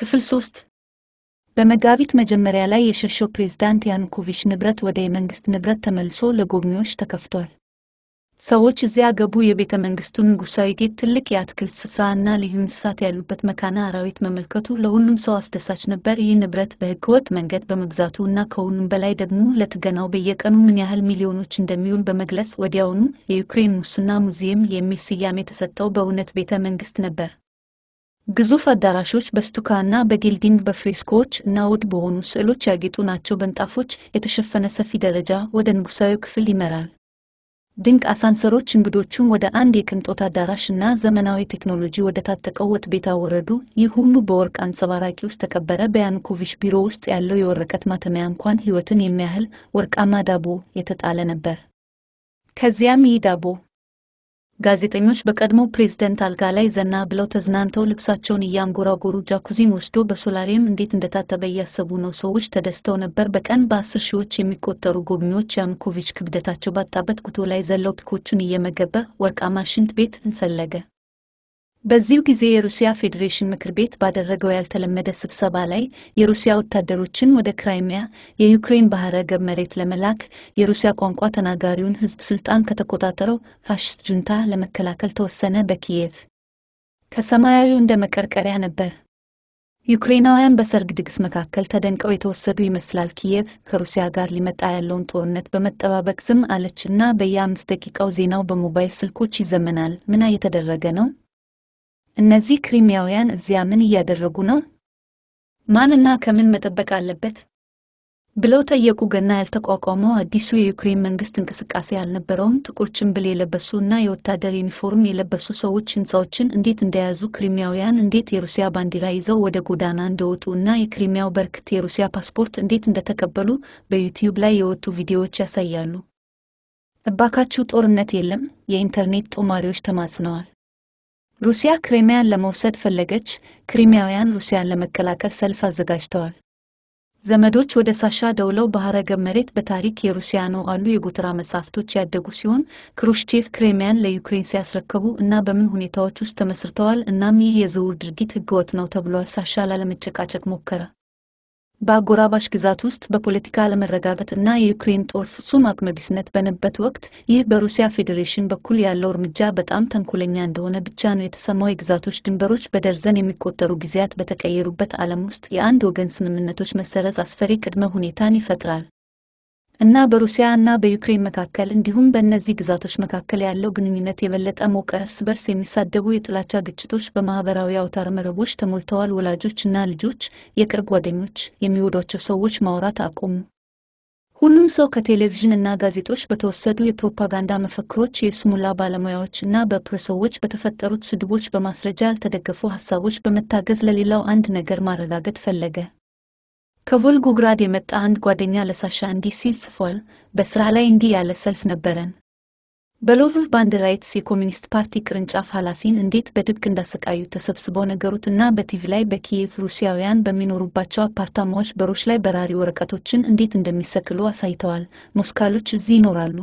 ክፍል 3 በመጋቢት መጀመሪያ ላይ የሸሸው ፕሬዝዳንት ያኑኮቪች ንብረት ወደ የመንግስት ንብረት ተመልሶ ለጎብኚዎች ተከፍቷል። ሰዎች እዚያ ገቡ። የቤተ መንግስቱን ንጉሳዊ ጌት፣ ትልቅ የአትክልት ስፍራ እና ልዩ እንስሳት ያሉበት መካና አራዊት መመልከቱ ለሁሉም ሰው አስደሳች ነበር። ይህ ንብረት በህገወጥ መንገድ በመግዛቱ እና ከሁሉም በላይ ደግሞ ለትገናው በየቀኑ ምን ያህል ሚሊዮኖች እንደሚውል በመግለጽ ወዲያውኑ የዩክሬን ሙስና ሙዚየም የሚል ስያሜ የተሰጠው በእውነት ቤተ መንግስት ነበር። ግዙፍ አዳራሾች በስቱካና በጊልዲንግ በፍሬስኮዎች እና ውድ በሆኑ ስዕሎች ያጌጡ ናቸው። በንጣፎች የተሸፈነ ሰፊ ደረጃ ወደ ንጉሣዊው ክፍል ይመራል። ድንቅ አሳንሰሮች እንግዶቹን ወደ አንድ የቅንጦት አዳራሽ እና ዘመናዊ ቴክኖሎጂ ወደ ታጠቀው ወጥ ቤት አወረዱ። ይህ ሁሉ በወርቅ አንጸባራቂ ውስጥ ተቀበረ። በያንኮቪች ቢሮ ውስጥ ያለው የወረቀት ማተሚያ እንኳን ሕይወትን የሚያህል ወርቃማ ዳቦ የተጣለ ነበር። ከዚያም ይህ ዳቦ ጋዜጠኞች በቀድሞ ፕሬዝደንት አልጋ ላይ ዘና ብለው ተዝናንተው ልብሳቸውን እያንጎራጎሩ ጃኩዚን ወስዶ በሶላሪየም እንዴት እንደታተበ እያሰቡ ነው። ሰዎች ተደስተው ነበር። በቀን በአስር ሺዎች የሚቆጠሩ ጎብኚዎች ያንኮቪች ክብደታቸው ባጣበት ጉቶ ላይ ዘለው ፒኮቹን እየመገበ ወርቃማ ሽንት ቤት እንፈለገ። በዚሁ ጊዜ የሩሲያ ፌዴሬሽን ምክር ቤት ባደረገው ያልተለመደ ስብሰባ ላይ የሩሲያ ወታደሮችን ወደ ክራይሚያ የዩክሬን ባህረ ገብ መሬት ለመላክ የሩሲያ ቋንቋ ተናጋሪውን ህዝብ ስልጣን ከተቆጣጠረው ፋሽስት ጁንታ ለመከላከል ተወሰነ። በኪየቭ ከሰማያዊው እንደ መቀርቀሪያ ነበር። ዩክሬናውያን በሰርግ ድግስ መካከል ተደንቀው የተወሰዱ ይመስላል። ኪየቭ ከሩሲያ ጋር ሊመጣ ያለውን ጦርነት በመጠባበቅ ዝም አለች በየአምስት ደቂቃው ዜናው በሞባይል ስልኮች ይዘመናል። ምን እየተደረገ ነው? እነዚህ ክሪሚያውያን እዚያ ምን እያደረጉ ነው? ማንና ከምን መጠበቅ አለበት? ብለው ጠየቁ። ገና ያልተቋቋመው አዲሱ የዩክሬን መንግስት እንቅስቃሴ አልነበረውም። ጥቁር ጭንብል የለበሱ እና የወታደር ዩኒፎርም የለበሱ ሰዎች ሕንፃዎችን እንዴት እንደያዙ፣ ክሪሚያውያን እንዴት የሩሲያ ባንዲራ ይዘው ወደ ጎዳና እንደወጡ እና የክሪሚያው በርክት የሩሲያ ፓስፖርት እንዴት እንደተቀበሉ በዩቲዩብ ላይ የወጡ ቪዲዮዎች ያሳያሉ። እባካችሁ ጦርነት የለም፣ የኢንተርኔት ጦማሪዎች ተማጽነዋል። ሩሲያ ክሬሚያን ለመውሰድ ፈለገች። ክሪሚያውያን ሩሲያን ለመከላከል ሰልፍ አዘጋጅተዋል። ዘመዶች ወደ ሳሻ ደውለው ባህረ ገብ መሬት በታሪክ የሩሲያ ነው አሉ። የጎተራ መጻሕፍቶች ያደጉ ሲሆን ክሩሽቼቭ ክሬሚያን ለዩክሬን ሲያስረከቡ እና በምን ሁኔታዎች ውስጥ ተመስርተዋል። እናም ይህ የዝውውር ድርጊት ሕገወጥ ነው ተብሏል። ሳሻ ላለመጨቃጨቅ ሞከረ። በአጎራባሽ ግዛት ውስጥ በፖለቲካ አለመረጋጋት እና የዩክሬን ጦር ፍጹም አቅመቢስነት በነበት ወቅት ይህ በሩሲያ ፌዴሬሽን በኩል ያለው እርምጃ በጣም ተንኮለኛ እንደሆነ ብቻ ነው የተሰማው። የግዛቶች ድንበሮች በደርዘን የሚቆጠሩ ጊዜያት በተቀየሩበት ዓለም ውስጥ የአንድ ወገን ስምምነቶች መሰረዝ አስፈሪ ቅድመ ሁኔታን ይፈጥራል። እና በሩሲያ እና በዩክሬን መካከል እንዲሁም በእነዚህ ግዛቶች መካከል ያለው ግንኙነት የበለጠ ሞቀ። እርስ በርስ የሚሳደቡ የጥላቻ ግጭቶች በማህበራዊ አውታር መረቦች ተሞልተዋል። ወላጆች እና ልጆች፣ የቅርብ ጓደኞች፣ የሚወዷቸው ሰዎች ማውራት አቆሙ። ሁሉም ሰው ከቴሌቪዥን እና ጋዜጦች በተወሰዱ የፕሮፓጋንዳ መፈክሮች፣ የስሙላ ባለሙያዎች እና በፕሬሰዎች በተፈጠሩት ስድቦች፣ በማስረጃ ያልተደገፉ ሀሳቦች በመታገዝ ለሌላው አንድ ነገር ማረጋገጥ ፈለገ። ከቮልጎግራድ የመጣ አንድ ጓደኛ ለሳሻ እንዲህ ሲል ጽፏል። በስራ ላይ እንዲህ ያለ ሰልፍ ነበረን። በሎቭል ባንድራይትስ የኮሚኒስት ፓርቲ ቅርንጫፍ ኃላፊን እንዴት በድብቅ እንዳሰቃዩ ተሰብስበው እና በቲቪ ላይ በኪየቭ ሩሲያውያን በሚኖሩባቸው አፓርታማዎች በሮች ላይ በራሪ ወረቀቶችን እንዴት እንደሚሰክሉ አሳይተዋል። ሞስካሎች እዚህ ይኖራሉ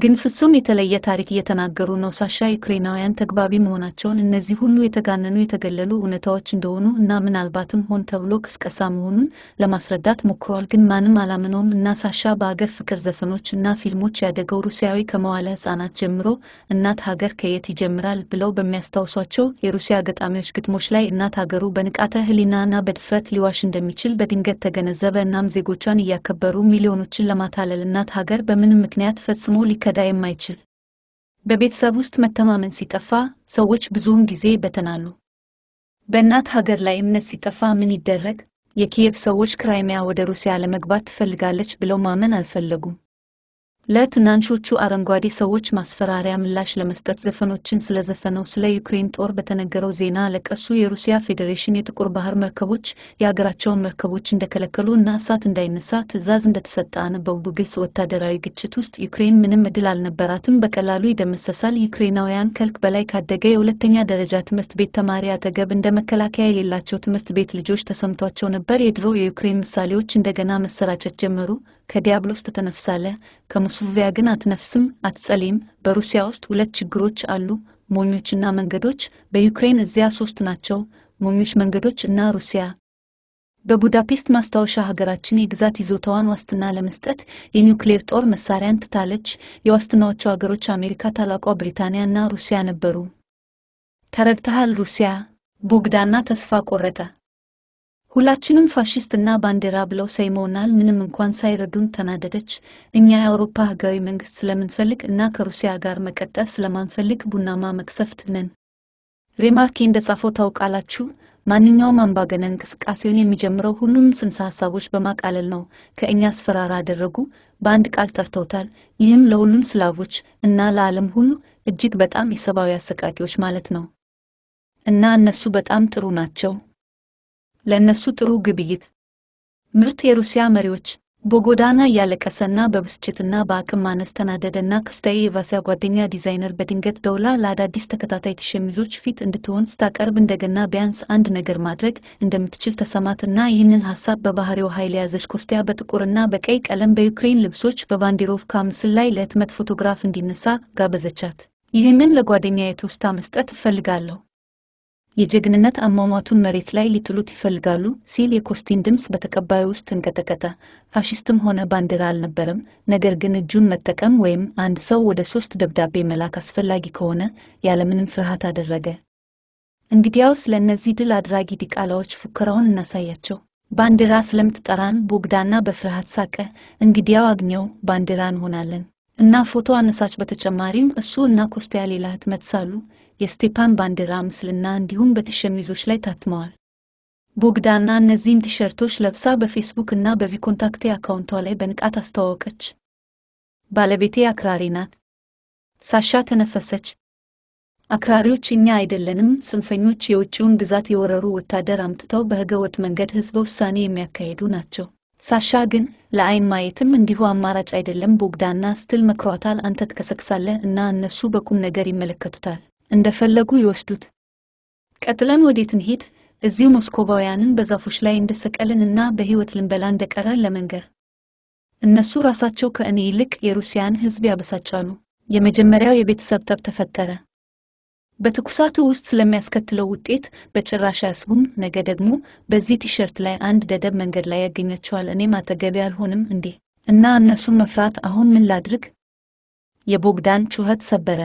ግን ፍጹም የተለየ ታሪክ እየተናገሩ ነው። ሳሻ ዩክሬናውያን ተግባቢ መሆናቸውን እነዚህ ሁሉ የተጋነኑ የተገለሉ እውነታዎች እንደሆኑ እና ምናልባትም ሆን ተብሎ ቅስቀሳ መሆኑን ለማስረዳት ሞክሯል። ግን ማንም አላምነውም እና ሳሻ በአገር ፍቅር ዘፈኖች እና ፊልሞች ያደገው ሩሲያዊ ከመዋለ ሕፃናት ጀምሮ እናት ሀገር ከየት ይጀምራል ብለው በሚያስታውሷቸው የሩሲያ ገጣሚዎች ግጥሞች ላይ እናት ሀገሩ በንቃተ ሕሊና እና በድፍረት ሊዋሽ እንደሚችል በድንገት ተገነዘበ። እናም ዜጎቿን እያከበሩ ሚሊዮኖችን ለማታለል እናት ሀገር በምንም ምክንያት ፈጽሞ ሊከዳ የማይችል በቤተሰብ ውስጥ መተማመን ሲጠፋ ሰዎች ብዙውን ጊዜ ይበተናሉ። በእናት ሀገር ላይ እምነት ሲጠፋ ምን ይደረግ? የኪየቭ ሰዎች ክራይሚያ ወደ ሩሲያ ለመግባት ትፈልጋለች ብለው ማመን አልፈለጉም። ለትናንሾቹ አረንጓዴ ሰዎች ማስፈራሪያ ምላሽ ለመስጠት ዘፈኖችን ስለዘፈነው ስለ ዩክሬን ጦር በተነገረው ዜና ለቀሱ። የሩሲያ ፌዴሬሽን የጥቁር ባህር መርከቦች የሀገራቸውን መርከቦች እንደከለከሉ እና እሳት እንዳይነሳ ትዕዛዝ እንደተሰጠ አነበቡ። ግልጽ ወታደራዊ ግጭት ውስጥ ዩክሬን ምንም እድል አልነበራትም፣ በቀላሉ ይደመሰሳል። ዩክሬናውያን ከልክ በላይ ካደገ የሁለተኛ ደረጃ ትምህርት ቤት ተማሪ አጠገብ እንደ መከላከያ የሌላቸው ትምህርት ቤት ልጆች ተሰምቷቸው ነበር። የድሮ የዩክሬን ምሳሌዎች እንደገና መሰራጨት ጀመሩ። ከዲያብሎስ ተተነፍሳለ ከሙስቪያ ግን አትነፍስም፣ አትጸልይም። በሩሲያ ውስጥ ሁለት ችግሮች አሉ፣ ሞኞችና መንገዶች። በዩክሬን እዚያ ሶስት ናቸው፣ ሞኞች፣ መንገዶች እና ሩሲያ። በቡዳፔስት ማስታወሻ ሀገራችን የግዛት ይዞታዋን ዋስትና ለመስጠት የኒውክሌር ጦር መሳሪያን ትታለች። የዋስትናዎቹ ሀገሮች አሜሪካ፣ ታላቋ ብሪታንያ እና ሩሲያ ነበሩ። ተረድተሃል? ሩሲያ ቦግዳና ተስፋ ቆረጠ። ሁላችንም ፋሽስት እና ባንዲራ ብለው ሰይመውናል። ምንም እንኳን ሳይረዱን ተናደደች። እኛ የአውሮፓ ህጋዊ መንግስት ስለምንፈልግ እና ከሩሲያ ጋር መቀጠል ስለማንፈልግ ቡናማ መቅሰፍት ነን። ሬማርኬ እንደጻፈው ታውቃላችሁ፣ ማንኛውም አምባገነን እንቅስቃሴውን የሚጀምረው ሁሉም ጽንሰ ሀሳቦች በማቃለል ነው። ከእኛ አስፈራራ አደረጉ፣ በአንድ ቃል ጠርተውታል። ይህም ለሁሉም ስላቮች እና ለዓለም ሁሉ እጅግ በጣም የሰብአዊ አሰቃቂዎች ማለት ነው እና እነሱ በጣም ጥሩ ናቸው። ለእነሱ ጥሩ ግብይት። ምርጥ የሩሲያ መሪዎች በጎዳና እያለቀሰና በብስጭትና በአቅም ማነስ ተናደደና ክስታዬ የቫሲያ ጓደኛ ዲዛይነር በድንገት ደውላ ለአዳዲስ ተከታታይ ሸሚዞች ፊት እንድትሆን ስታቀርብ እንደገና ቢያንስ አንድ ነገር ማድረግ እንደምትችል ተሰማትና ይህንን ሀሳብ በባህሪው ኃይል የያዘች ኮስቲያ በጥቁርና በቀይ ቀለም በዩክሬን ልብሶች በቫንዲሮቭካ ምስል ላይ ለህትመት ፎቶግራፍ እንዲነሳ ጋበዘቻት። ይህንን ለጓደኛ የትውስታ መስጠት እፈልጋለሁ የጀግንነት አሟሟቱን መሬት ላይ ሊጥሉት ይፈልጋሉ ሲል የኮስቲን ድምፅ በተቀባዩ ውስጥ ተንቀጠቀጠ። ፋሽስትም ሆነ ባንዲራ አልነበረም። ነገር ግን እጁን መጠቀም ወይም አንድ ሰው ወደ ሶስት ደብዳቤ መላክ አስፈላጊ ከሆነ ያለምንም ፍርሃት አደረገ። እንግዲያው ስለነዚህ ድል አድራጊ ዲቃላዎች ፉከራውን እናሳያቸው። ባንዲራ ስለምትጠራን ቦግዳና በፍርሃት ሳቀ። እንግዲያው አግኘው ባንዲራ እንሆናለን እና ፎቶ አነሳች። በተጨማሪም እሱ እና ኮስቲያ ሌላ ህትመት ሳሉ የስቴፓን ባንዲራ ምስልና እንዲሁም በትሸሚዞች ላይ ታትመዋል። ቦግዳና እነዚህን ቲሸርቶች ለብሳ በፌስቡክ እና በቪኮንታክቴ አካውንቷ ላይ በንቃት አስተዋወቀች። ባለቤቴ አክራሪ ናት። ሳሻ ተነፈሰች። አክራሪዎች እኛ አይደለንም። ጽንፈኞች የውጭውን ግዛት የወረሩ ወታደር አምጥተው በሕገ ወጥ መንገድ ሕዝበ ውሳኔ የሚያካሂዱ ናቸው። ሳሻ ግን ለአይን ማየትም እንዲሁ አማራጭ አይደለም ቦግዳና ስትል መክሯታል። አንተ ትከሰክሳለህ እና እነሱ በቁም ነገር ይመለከቱታል። እንደፈለጉ ይወስዱት። ቀጥለን ወዴት እንሂድ? እዚሁ ሞስኮቫውያንን በዛፎች ላይ እንደሰቀልን እና በሕይወት ልንበላ እንደቀረን ለመንገር። እነሱ ራሳቸው ከእኔ ይልቅ የሩሲያን ሕዝብ ያበሳጫሉ። የመጀመሪያው የቤተሰብ ጠብ ተፈጠረ። በትኩሳቱ ውስጥ ስለሚያስከትለው ውጤት በጭራሽ አያስቡም። ነገ ደግሞ በዚህ ቲሸርት ላይ አንድ ደደብ መንገድ ላይ ያገኛቸዋል። እኔም አጠገቤ አልሆንም እንዴ? እና እነሱን መፍራት። አሁን ምን ላድርግ? የቦግዳን ጩኸት ሰበረ።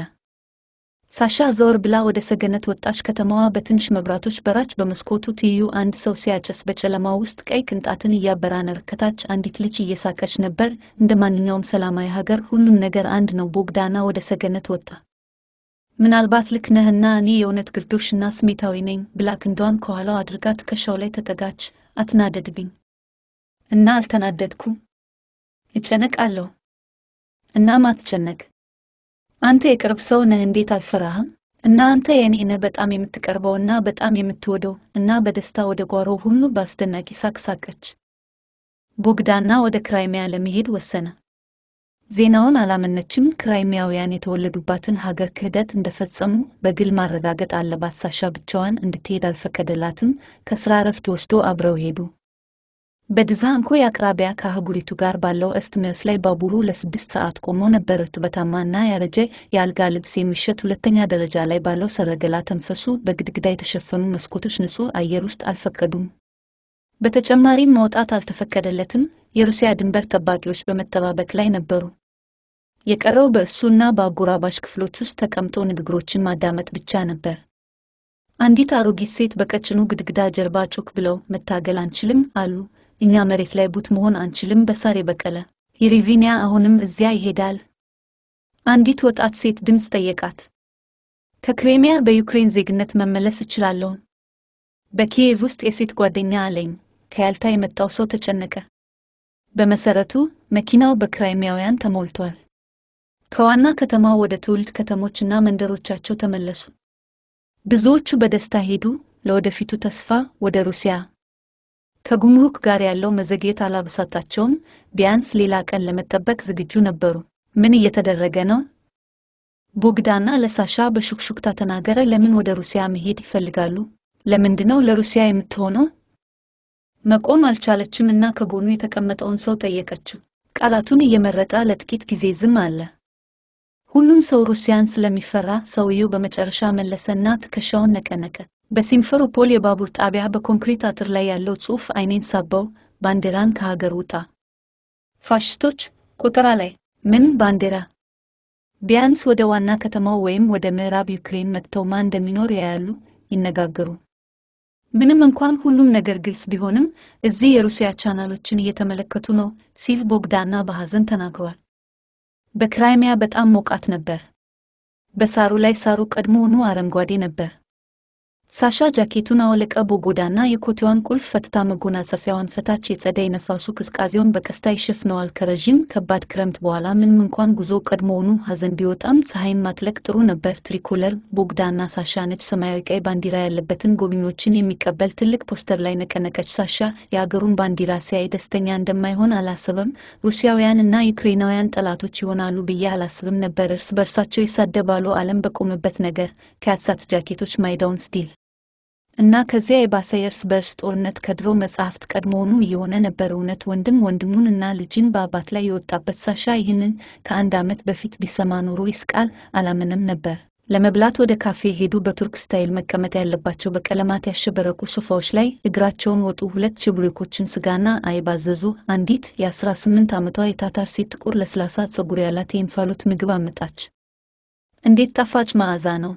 ሳሻ ዘወር ብላ ወደ ሰገነት ወጣች። ከተማዋ በትንሽ መብራቶች በራች። በመስኮቱ ትይዩ አንድ ሰው ሲያጨስ፣ በጨለማ ውስጥ ቀይ ቅንጣትን እያበራ ከታች አንዲት ልጅ እየሳቀች ነበር። እንደ ማንኛውም ሰላማዊ ሀገር ሁሉም ነገር አንድ ነው። ቦግዳና ወደ ሰገነት ወጣ። ምናልባት ልክ ነህና እኔ የእውነት ግርዶሽና ስሜታዊ ነኝ ብላ ክንዷን ከኋላው አድርጋ ትከሻው ላይ ተጠጋች። አትናደድብኝ እና አልተናደድኩም እጨነቃለሁ። እናም አትጨነቅ። አንተ የቅርብ ሰው ነህ፣ እንዴት አልፈራህም? እና አንተ የኔ ነህ በጣም የምትቀርበው እና በጣም የምትወደው እና በደስታ ወደ ጓሮ ሁሉ በአስደናቂ ሳቅ ሳቀች። ቦግዳና ወደ ክራይሚያ ለመሄድ ወሰነ። ዜናውን አላመነችም። ክራይሚያውያን የተወለዱባትን ሀገር ክህደት እንደፈጸሙ በግል ማረጋገጥ አለባት። ሳሻ ብቻዋን እንድትሄድ አልፈቀደላትም። ከስራ እረፍት ወስዶ አብረው ሄዱ። በድዛንኮ የአቅራቢያ ከአህጉሪቱ ጋር ባለው እስት ላይ ባቡሩ ለስድስት ሰዓት ቆሞ ነበር። እርጥበታማና ያረጀ የአልጋ ልብስ የሚሸጥ ሁለተኛ ደረጃ ላይ ባለው ሰረገላ ተንፈሱ። በግድግዳ የተሸፈኑ መስኮቶች ንጹህ አየር ውስጥ አልፈቀዱም። በተጨማሪም መውጣት አልተፈቀደለትም። የሩሲያ ድንበር ጠባቂዎች በመጠባበቅ ላይ ነበሩ። የቀረው በእሱና በአጎራባሽ ክፍሎች ውስጥ ተቀምጦ ንግግሮችን ማዳመጥ ብቻ ነበር። አንዲት አሮጊት ሴት በቀጭኑ ግድግዳ ጀርባ ጮክ ብለው መታገል አንችልም አሉ። እኛ መሬት ላይ ቡት መሆን አንችልም። በሳር የበቀለ የሪቪኒያ አሁንም እዚያ ይሄዳል። አንዲት ወጣት ሴት ድምፅ ጠየቃት። ከክሬሚያ በዩክሬን ዜግነት መመለስ እችላለሁ። በኪየቭ ውስጥ የሴት ጓደኛ አለኝ። ከያልታ የመጣው ሰው ተጨነቀ። በመሰረቱ መኪናው በክራይሚያውያን ተሞልቷል። ከዋና ከተማው ወደ ትውልድ ከተሞችና መንደሮቻቸው ተመለሱ። ብዙዎቹ በደስታ ሄዱ፣ ለወደፊቱ ተስፋ ወደ ሩሲያ ከጉምሩክ ጋር ያለው መዘግየት አላበሳታቸውም። ቢያንስ ሌላ ቀን ለመጠበቅ ዝግጁ ነበሩ። ምን እየተደረገ ነው? ቦግዳና ለሳሻ በሹክሹክታ ተናገረ። ለምን ወደ ሩሲያ መሄድ ይፈልጋሉ? ለምንድነው ለሩሲያ የምትሆነው? መቆም አልቻለችም እና ከጎኑ የተቀመጠውን ሰው ጠየቀችው። ቃላቱን እየመረጠ ለጥቂት ጊዜ ዝም አለ። ሁሉም ሰው ሩሲያን ስለሚፈራ ሰውየው በመጨረሻ መለሰና ትከሻውን ነቀነቀ። በሲምፈሮፖል የባቡር ጣቢያ በኮንክሪት አጥር ላይ ያለው ጽሑፍ ዓይኔን ሳበው። ባንዲራን ከሀገር ውጣ! ፋሽስቶች ቁጥራ ላይ ምን ባንዲራ? ቢያንስ ወደ ዋና ከተማው ወይም ወደ ምዕራብ ዩክሬን መጥተው እንደሚኖር ያያሉ፣ ይነጋገሩ። ምንም እንኳን ሁሉም ነገር ግልጽ ቢሆንም እዚህ የሩሲያ ቻናሎችን እየተመለከቱ ነው ሲል ቦግዳና በሐዘን ተናግሯል። በክራይሚያ በጣም ሞቃት ነበር። በሳሩ ላይ ሳሩ ቀድሞውኑ አረንጓዴ ነበር። ሳሻ ጃኬቱን አወለቀ። በጎዳና የኮቴዋን ቁልፍ ፈትታ መጎናጸፊያዋን ፈታች። የጸደይ ነፋሱ ቅዝቃዜውን በቀስታ ይሸፍነዋል። ከረዥም ከባድ ክረምት በኋላ ምንም እንኳን ጉዞ ቀድሞውኑ ሀዘን ቢወጣም ፀሐይን ማትለቅ ጥሩ ነበር። ትሪኮለር ቦግዳና ሳሻ ነጭ፣ ሰማያዊ፣ ቀይ ባንዲራ ያለበትን ጎብኚዎችን የሚቀበል ትልቅ ፖስተር ላይ ነቀነቀች። ሳሻ የአገሩን ባንዲራ ሲያይ ደስተኛ እንደማይሆን አላስብም ሩሲያውያን እና ዩክሬናውያን ጠላቶች ይሆናሉ ብዬ አላስብም ነበር። እርስ በርሳቸው ይሳደባሉ። ዓለም በቆመበት ነገር ከያትሳት ጃኬቶች ማይዳውን ስዲል እና ከዚያ የባሰ የእርስ በእርስ ጦርነት ከድሮ መጽሐፍት ቀድሞውኑ እየሆነ ነበር። እውነት ወንድም ወንድሙን እና ልጅን በአባት ላይ የወጣበት ሳሻ ይህንን ከአንድ ዓመት በፊት ቢሰማ ኖሮ ይስቃል። አላምንም ነበር። ለመብላት ወደ ካፌ ሄዱ። በቱርክ ስታይል መቀመጥ ያለባቸው በቀለማት ያሸበረቁ ሶፋዎች ላይ እግራቸውን ወጡ። ሁለት ችብሪኮችን ስጋና አይባዘዙ። አንዲት የ18 ዓመቷ የታታር ሴት ጥቁር ለስላሳ ጸጉር ያላት የእንፋሎት ምግብ አመጣች። እንዴት ጣፋጭ መዓዛ ነው!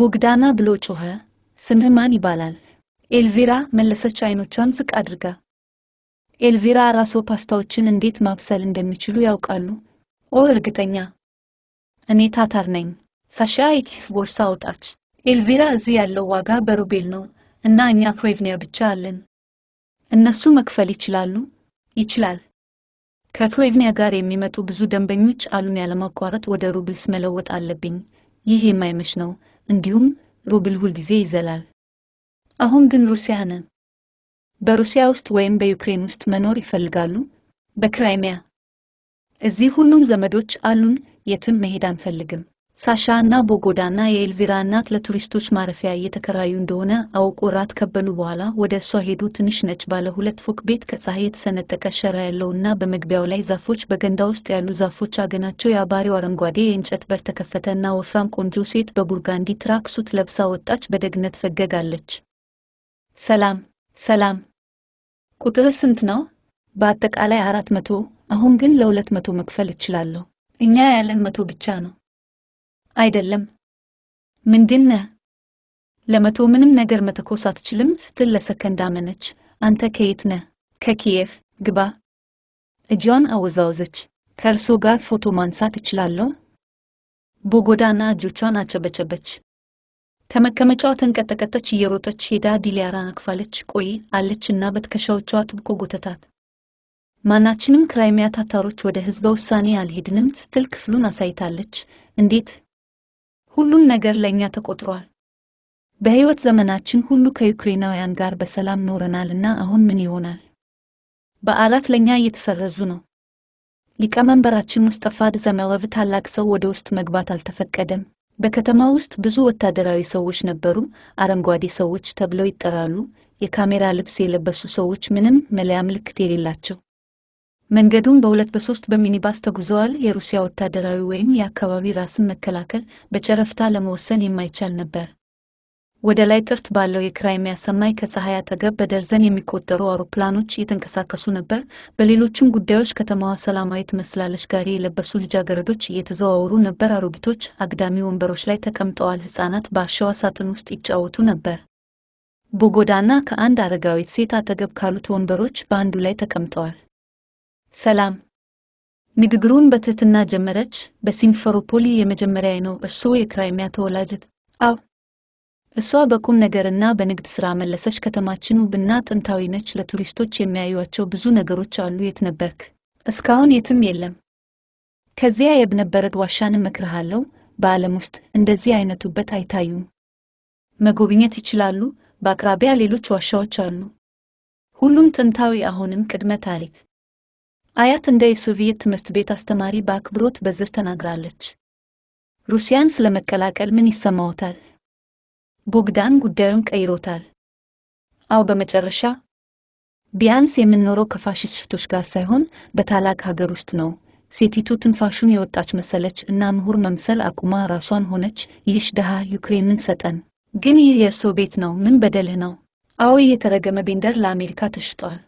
ቦግዳና ብሎ ጮኸ። ስምህ ማን ይባላል? ኤልቪራ መለሰች አይኖቿን ዝቅ አድርጋ። ኤልቪራ ራስዎ ፓስታዎችን እንዴት ማብሰል እንደሚችሉ ያውቃሉ? ኦ እርግጠኛ። እኔ ታታር ነኝ። ሳሻ የኪስ ቦርሳ አውጣች። ኤልቪራ እዚህ ያለው ዋጋ በሩቤል ነው እና እኛ ክሮቭኒያ ብቻ አለን። እነሱ መክፈል ይችላሉ? ይችላል። ከክሮቭኒያ ጋር የሚመጡ ብዙ ደንበኞች አሉን። ያለማቋረጥ ወደ ሩብልስ መለወጥ አለብኝ። ይህ የማይመሽ ነው። እንዲሁም ሩብል ሁልጊዜ ይዘላል። አሁን ግን ሩሲያ ነን። በሩሲያ ውስጥ ወይም በዩክሬን ውስጥ መኖር ይፈልጋሉ? በክራይሚያ እዚህ ሁሉም ዘመዶች አሉን። የትም መሄድ አንፈልግም። ሳሻና ቦጎዳና የኤልቪራ እናት ለቱሪስቶች ማረፊያ እየተከራዩ እንደሆነ አውቁ ራት ከበሉ በኋላ ወደ እሷ ሄዱ። ትንሽ ነጭ ባለ ሁለት ፎቅ ቤት ከፀሐይ የተሰነጠቀ ሸራ ያለው እና በመግቢያው ላይ ዛፎች፣ በገንዳ ውስጥ ያሉ ዛፎች አገናቸው። የአባሪው አረንጓዴ የእንጨት በር ተከፈተ እና ወፍራም ቆንጆ ሴት በቡርጋንዲ ትራክ ሱት ለብሳ ወጣች። በደግነት ፈገግ አለች። ሰላም ሰላም፣ ቁጥር ስንት ነው? በአጠቃላይ አራት መቶ አሁን ግን ለሁለት መቶ መክፈል እችላለሁ። እኛ ያለን መቶ ብቻ ነው። አይደለም። ምንድነ? ለመቶ ምንም ነገር መተኮስ አትችልም ስትል ለሰከንድ አመነች። አንተ ከየት ነ ከኪየፍ ግባ። እጇን አወዛወዘች። ከእርሶ ጋር ፎቶ ማንሳት እችላለሁ? ቦጎዳና እጆቿን አጨበጨበች። ከመቀመጫዋ ተንቀጠቀጠች። እየሮጠች ሄዳ ዲሊያራን አክፋለች ቆይ አለች እና በትከሻዎቿ ጥብቆ ጎተታት። ማናችንም ክራይሚያ ታታሮች ወደ ህዝበ ውሳኔ አልሄድንም ስትል ክፍሉን አሳይታለች። እንዴት ሁሉን ነገር ለእኛ ተቆጥሯል። በሕይወት ዘመናችን ሁሉ ከዩክሬናውያን ጋር በሰላም ኖረናልና አሁን ምን ይሆናል? በዓላት ለእኛ እየተሰረዙ ነው። ሊቀመንበራችን ሙስጠፋ ድዘመለቭ ታላቅ ሰው ወደ ውስጥ መግባት አልተፈቀደም። በከተማ ውስጥ ብዙ ወታደራዊ ሰዎች ነበሩ። አረንጓዴ ሰዎች ተብለው ይጠራሉ። የካሜራ ልብስ የለበሱ ሰዎች ምንም መለያ ምልክት የሌላቸው መንገዱን በሁለት በሶስት በሚኒባስ ተጉዘዋል። የሩሲያ ወታደራዊ ወይም የአካባቢ ራስን መከላከል በጨረፍታ ለመወሰን የማይቻል ነበር። ወደ ላይ ጥርት ባለው የክራይሚያ ሰማይ ከፀሐይ አጠገብ በደርዘን የሚቆጠሩ አውሮፕላኖች እየተንቀሳቀሱ ነበር። በሌሎችም ጉዳዮች ከተማዋ ሰላማዊ ትመስላለች። ጋሪ የለበሱ ልጃገረዶች እየተዘዋወሩ ነበር። አሮጊቶች አግዳሚ ወንበሮች ላይ ተቀምጠዋል። ሕፃናት በአሸዋ ሳጥን ውስጥ ይጫወቱ ነበር። ቦጎዳና ከአንድ አረጋዊት ሴት አጠገብ ካሉት ወንበሮች በአንዱ ላይ ተቀምጠዋል። ሰላም። ንግግሩን በትህትና ጀመረች። በሲምፈሮፖሊ የመጀመሪያ ነው። እርስዎ የክራይሚያ ተወላጀት አው እሷ በቁም ነገርና በንግድ ሥራ መለሰች። ከተማችን ውብና ጥንታዊ ነች። ለቱሪስቶች የሚያዩቸው ብዙ ነገሮች አሉ። የት ነበርክ? እስካሁን የትም የለም። ከዚያ የእብነበረድ ዋሻን እመክርሃለሁ። በዓለም ውስጥ እንደዚህ አይነቱ አይታዩም። መጎብኘት ይችላሉ። በአቅራቢያ ሌሎች ዋሻዎች አሉ። ሁሉም ጥንታዊ፣ አሁንም ቅድመ ታሪክ አያት እንደ የሶቪየት ትምህርት ቤት አስተማሪ በአክብሮት በዝር ተናግራለች። ሩሲያን ስለ ምን ይሰማዎታል? ቦግዳን ጉዳዩን ቀይሮታል። አው በመጨረሻ ቢያንስ የምንኖረው ከፋሽስት ሽፍቶች ጋር ሳይሆን በታላቅ ሀገር ውስጥ ነው። ሴቲቱ ትንፋሹን የወጣች መሰለች እና ምሁር መምሰል አቁማ ራሷን ሆነች። ይህሽ ድሃ ዩክሬንን ሰጠን። ግን ይህ የእርሶ ቤት ነው። ምን በደልህ ነው? አዎ የተረገመ ቤንደር ለአሜሪካ ተሽጧል።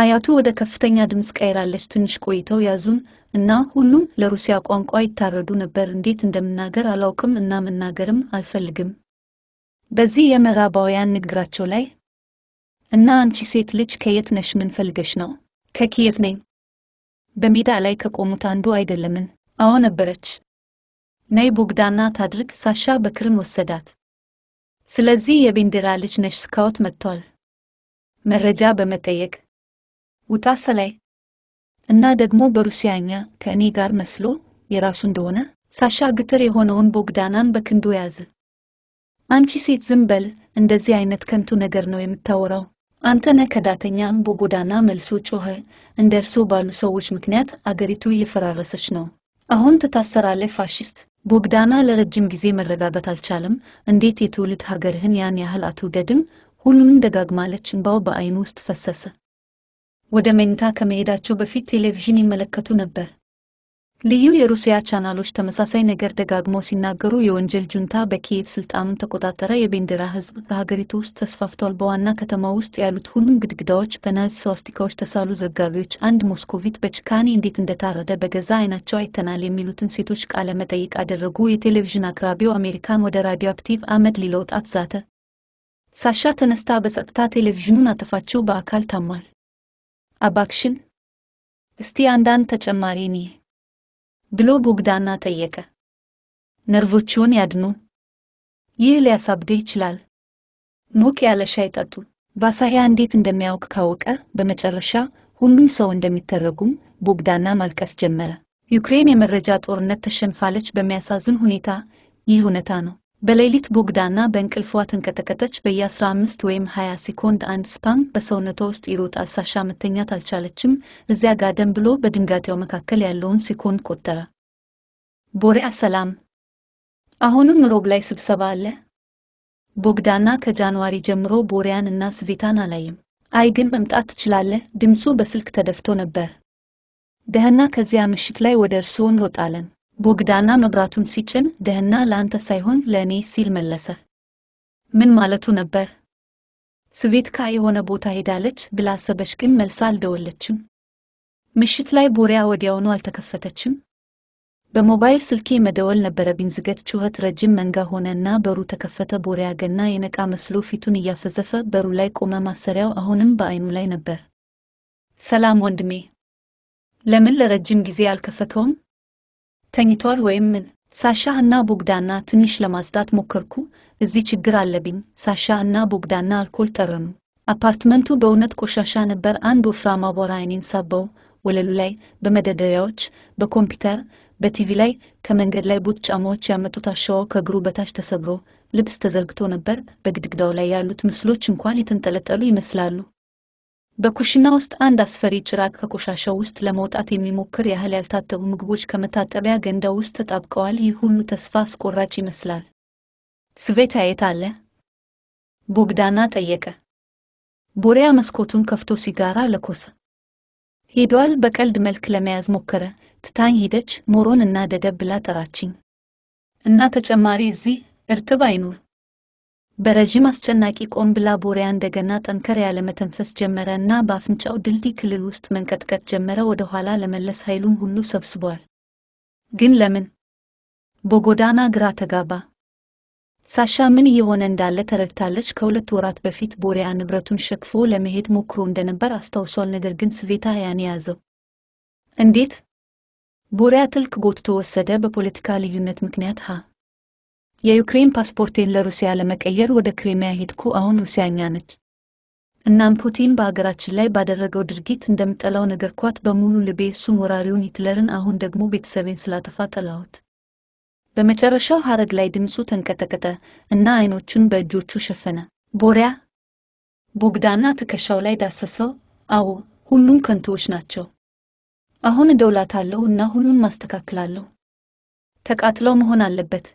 አያቱ ወደ ከፍተኛ ድምፅ ቀይራለች። ትንሽ ቆይተው ያዙን እና ሁሉም ለሩሲያ ቋንቋ ይታረዱ ነበር። እንዴት እንደምናገር አላውቅም እና መናገርም አልፈልግም። በዚህ የምዕራባውያን ንግግራቸው ላይ እና አንቺ ሴት ልጅ ከየት ነሽ? ምን ፈልገሽ ነው? ከኪየቭ ነኝ። በሜዳ ላይ ከቆሙት አንዱ አይደለምን? አዎ ነበረች። ነይ ቦግዳና ታድርግ። ሳሻ በክርን ወሰዳት። ስለዚህ የቤንዲራ ልጅ ነሽ? ስካውት መጥቷል። መረጃ በመጠየቅ ውጣ ሰላይ እና ደግሞ በሩሲያኛ ከእኔ ጋር መስሎ የራሱ እንደሆነ ሳሻ ግትር የሆነውን ቦግዳናን በክንዱ ያዝ። አንቺ ሴት ዝም በል፣ እንደዚህ አይነት ከንቱ ነገር ነው የምታወራው አንተ ከዳተኛ። ቦጎዳና መልሶ ጮኸ። እንደ እርስዎ ባሉ ሰዎች ምክንያት አገሪቱ እየፈራረሰች ነው። አሁን ትታሰራለህ ፋሽስት። ቦግዳና ለረጅም ጊዜ መረጋጋት አልቻለም። እንዴት የትውልድ ሀገርህን ያን ያህል አትውደድም? ሁሉንም ደጋግማለች። እንባው በአይኑ ውስጥ ፈሰሰ። ወደ መኝታ ከመሄዳቸው በፊት ቴሌቪዥን ይመለከቱ ነበር። ልዩ የሩሲያ ቻናሎች ተመሳሳይ ነገር ደጋግሞ ሲናገሩ የወንጀል ጁንታ በኪየቭ ስልጣኑን ተቆጣጠረ፣ የቤንዲራ ህዝብ በሀገሪቱ ውስጥ ተስፋፍቷል፣ በዋና ከተማ ውስጥ ያሉት ሁሉም ግድግዳዎች በናዝ ስዋስቲካዎች ተሳሉ። ዘጋቢዎች አንድ ሞስኮቪት በጭካኔ እንዴት እንደታረደ በገዛ አይናቸው አይተናል የሚሉትን ሴቶች ቃለ መጠይቅ አደረጉ። የቴሌቪዥን አቅራቢው አሜሪካን ወደ ራዲዮ አክቲቭ አመድ ሊለውጣት ዛተ። ሳሻ ተነስታ በጸጥታ ቴሌቪዥኑን አጠፋችው። በአካል ታሟል። አባክሽን እስቲ አንዳንድ ተጨማሪ እንይ ብሎ ቦግዳና ጠየቀ። ነርቮችዎን ያድኑ። ይህ ሊያሳብድህ ይችላል። ሞቅ ያለ ሻይ ጠጡ። ባሳያ እንዴት እንደሚያውቅ ካወቀ በመጨረሻ ሁሉም ሰው እንደሚተረጉም ቦግዳና ማልቀስ ጀመረ። ዩክሬን የመረጃ ጦርነት ተሸንፋለች። በሚያሳዝን ሁኔታ ይህ እውነታ ነው። በሌሊት ቦግዳና በእንቅልፏ ተንቀጠቀጠች። በየአስራ በየ15 ወይም 20 ሴኮንድ አንድ ስፓም በሰውነቷ ውስጥ ይሮጣል። ሳሻ መተኛት አልቻለችም። እዚያ ጋደም ብሎ በድንጋጤው መካከል ያለውን ሴኮንድ ቆጠረ። ቦሪያ ሰላም፣ አሁንም ሮብ ላይ ስብሰባ አለ። ቦግዳና ከጃንዋሪ ጀምሮ ቦሪያን እና ስቬታን አላይም። አይ ግን መምጣት ትችላለህ። ድምፁ በስልክ ተደፍቶ ነበር። ደህና። ከዚያ ምሽት ላይ ወደ እርስዎ እንሮጣለን። ቦግዳና መብራቱን ሲጭን ደህና ለአንተ ሳይሆን ለእኔ ሲል መለሰ። ምን ማለቱ ነበር? ስቬትካ የሆነ ቦታ ሄዳለች ብላ አሰበች፣ ግን መልሳ አልደወለችም። ምሽት ላይ ቦሪያ ወዲያውኑ አልተከፈተችም። በሞባይል ስልኬ መደወል ነበረብኝ። ዝገት ጩኸት ረጅም መንጋ ሆነ እና በሩ ተከፈተ። ቦሪያ ገና የነቃ መስሎ ፊቱን እያፈዘፈ በሩ ላይ ቆመ። ማሰሪያው አሁንም በአይኑ ላይ ነበር። ሰላም ወንድሜ፣ ለምን ለረጅም ጊዜ አልከፈተውም? ተኝቷል ወይም ምን? ሳሻ እና ቦግዳና ትንሽ ለማጽዳት ሞከርኩ። እዚህ ችግር አለብኝ። ሳሻ እና ቦግዳና አልኮል ጠረኑ። አፓርትመንቱ በእውነት ቆሻሻ ነበር። አንድ ወፍራም አቧራ አይኔን ሳበው። ወለሉ ላይ፣ በመደርደሪያዎች፣ በኮምፒውተር፣ በቲቪ ላይ ከመንገድ ላይ ቡት ጫማዎች ያመጡት አሸዋው ከእግሩ በታች ተሰብሮ ልብስ ተዘርግቶ ነበር። በግድግዳው ላይ ያሉት ምስሎች እንኳን የተንጠለጠሉ ይመስላሉ። በኩሽና ውስጥ አንድ አስፈሪ ጭራቅ ከቆሻሻው ውስጥ ለመውጣት የሚሞክር ያህል ያልታጠቡ ምግቦች ከመታጠቢያ ገንዳው ውስጥ ተጣብቀዋል። ይህ ሁሉ ተስፋ አስቆራጭ ይመስላል። ስቬታ የት አለ? ቦግዳና ጠየቀ። ቦሪያ መስኮቱን ከፍቶ ሲጋራ ለኮሰ። ሄዷል። በቀልድ መልክ ለመያዝ ሞከረ። ትታኝ ሄደች፣ ሞሮን እና ደደብ ብላ ጠራችኝ እና ተጨማሪ እዚህ እርትብ አይኑር በረዥም አስጨናቂ ቆም ብላ ቦሪያ እንደገና ጠንከር ያለ መተንፈስ ጀመረ እና በአፍንጫው ድልድይ ክልል ውስጥ መንቀጥቀጥ ጀመረ። ወደ ኋላ ለመለስ ኃይሉን ሁሉ ሰብስቧል። ግን ለምን? በጎዳና ግራ ተጋባ። ሳሻ ምን እየሆነ እንዳለ ተረድታለች። ከሁለት ወራት በፊት ቦሪያ ንብረቱን ሸክፎ ለመሄድ ሞክሮ እንደነበር አስታውሷል። ነገር ግን ስቬታ ያን የያዘው እንዴት? ቦሪያ ትልቅ ጎትቶ ወሰደ። በፖለቲካ ልዩነት ምክንያት ሃ የዩክሬን ፓስፖርቴን ለሩሲያ ለመቀየር ወደ ክሪሚያ ሄድኩ። አሁን ሩሲያኛ ነች። እናም ፑቲን በሀገራችን ላይ ባደረገው ድርጊት እንደምጠላው ነገርኳት በሙሉ ልቤ። እሱም ወራሪውን ሂትለርን፣ አሁን ደግሞ ቤተሰቤን ስላጠፋ ጠላሁት። በመጨረሻው ሐረግ ላይ ድምፁ ተንቀጠቀጠ እና አይኖቹን በእጆቹ ሸፈነ። ቦሪያ ቦግዳና ትከሻው ላይ ዳሰሰው። አዎ ሁሉም ከንቱዎች ናቸው። አሁን እደውላታለሁ እና ሁሉም ማስተካክላለሁ። ተቃጥለው መሆን አለበት።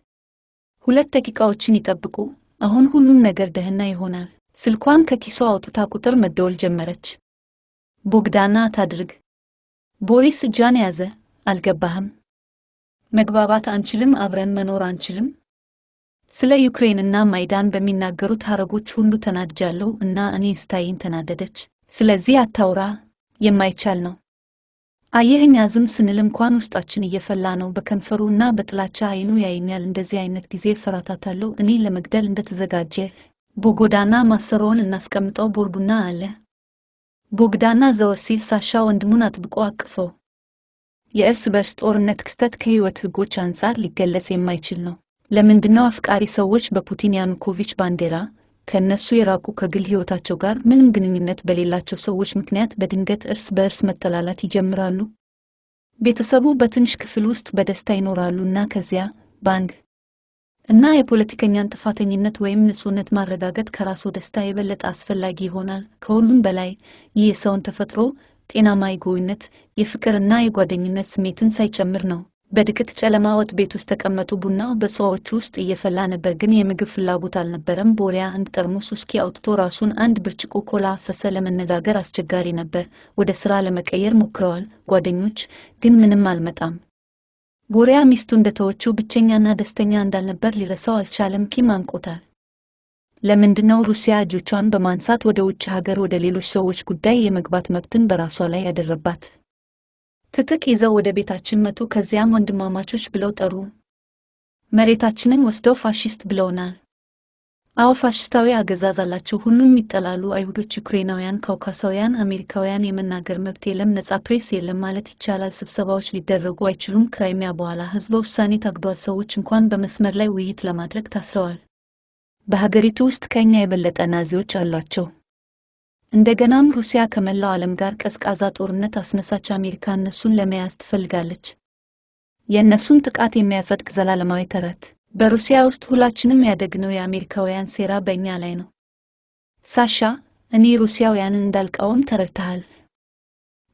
ሁለት ደቂቃዎችን ይጠብቁ፣ አሁን ሁሉም ነገር ደህና ይሆናል። ስልኳን ከኪሷ አውጥታ ቁጥር መደወል ጀመረች። ቦግዳና ታድርግ። ቦሪስ እጇን ያዘ። አልገባህም? መግባባት አንችልም? አብረን መኖር አንችልም? ስለ ዩክሬንና ማይዳን በሚናገሩት ሐረጎች ሁሉ ተናድጃለሁ እና እኔ ስታይን ተናደደች። ስለዚህ አታውራ፣ የማይቻል ነው። አየህኛ ዝም ስንል እንኳን ውስጣችን እየፈላ ነው። በከንፈሩ እና በጥላቻ አይኑ ያይኛል። እንደዚህ አይነት ጊዜ ፈራታታለሁ። እኔ ለመግደል እንደተዘጋጀ ቦጎዳና ማሰሮውን እናስቀምጠው ቦርቡና አለ። ቦግዳና ዘወር ሲል ሳሻ ወንድሙን አጥብቆ አቅፈው። የእርስ በርስ ጦርነት ክስተት ከህይወት ህጎች አንጻር ሊገለጽ የማይችል ነው። ለምንድነው አፍቃሪ ሰዎች በፑቲን ያኑኮቪች ባንዲራ ከእነሱ የራቁ ከግል ሕይወታቸው ጋር ምንም ግንኙነት በሌላቸው ሰዎች ምክንያት በድንገት እርስ በእርስ መጠላላት ይጀምራሉ። ቤተሰቡ በትንሽ ክፍል ውስጥ በደስታ ይኖራሉ እና ከዚያ ባንግ እና የፖለቲከኛን ጥፋተኝነት ወይም ንጹሕነት ማረጋገጥ ከራሶ ደስታ የበለጠ አስፈላጊ ይሆናል። ከሁሉም በላይ ይህ የሰውን ተፈጥሮ ጤናማ የጎይነት የፍቅርና የጓደኝነት ስሜትን ሳይጨምር ነው። በድቅት ጨለማወት ቤት ውስጥ ተቀመጡ። ቡና በሰዎች ውስጥ እየፈላ ነበር፣ ግን የምግብ ፍላጎት አልነበረም። ቦሪያ አንድ ጠርሙስ ውስኪ አውጥቶ ራሱን አንድ ብርጭቆ ኮላ አፈሰ። ለመነጋገር አስቸጋሪ ነበር። ወደ ስራ ለመቀየር ሞክረዋል ጓደኞች፣ ግን ምንም አልመጣም። ቦሪያ ሚስቱ እንደተወችው ብቸኛና ደስተኛ እንዳልነበር ሊረሳው አልቻለም። ኪም አንቆታል። ለምንድነው ሩሲያ እጆቿን በማንሳት ወደ ውጭ ሀገር ወደ ሌሎች ሰዎች ጉዳይ የመግባት መብትን በራሷ ላይ ያደረባት? ትጥቅ ይዘው ወደ ቤታችን መጡ። ከዚያም ወንድማማቾች ብለው ጠሩ። መሬታችንን ወስደው ፋሽስት ብለውናል። አዎ ፋሽስታዊ አገዛዝ አላቸው። ሁሉም ይጠላሉ። አይሁዶች፣ ዩክሬናውያን፣ ካውካሳውያን፣ አሜሪካውያን። የመናገር መብት የለም። ነጻ ፕሬስ የለም ማለት ይቻላል። ስብሰባዎች ሊደረጉ አይችሉም። ክራይሚያ በኋላ ህዝበ ውሳኔ ታግዷል። ሰዎች እንኳን በመስመር ላይ ውይይት ለማድረግ ታስረዋል። በሀገሪቱ ውስጥ ከእኛ የበለጠ ናዚዎች አሏቸው። እንደገናም ሩሲያ ከመላው ዓለም ጋር ቀዝቃዛ ጦርነት አስነሳች። አሜሪካ እነሱን ለመያዝ ትፈልጋለች። የእነሱን ጥቃት የሚያጸድቅ ዘላለማዊ ተረት። በሩሲያ ውስጥ ሁላችንም ያደግነው የአሜሪካውያን ሴራ በእኛ ላይ ነው። ሳሻ፣ እኔ ሩሲያውያንን እንዳልቃወም ተረድተሃል።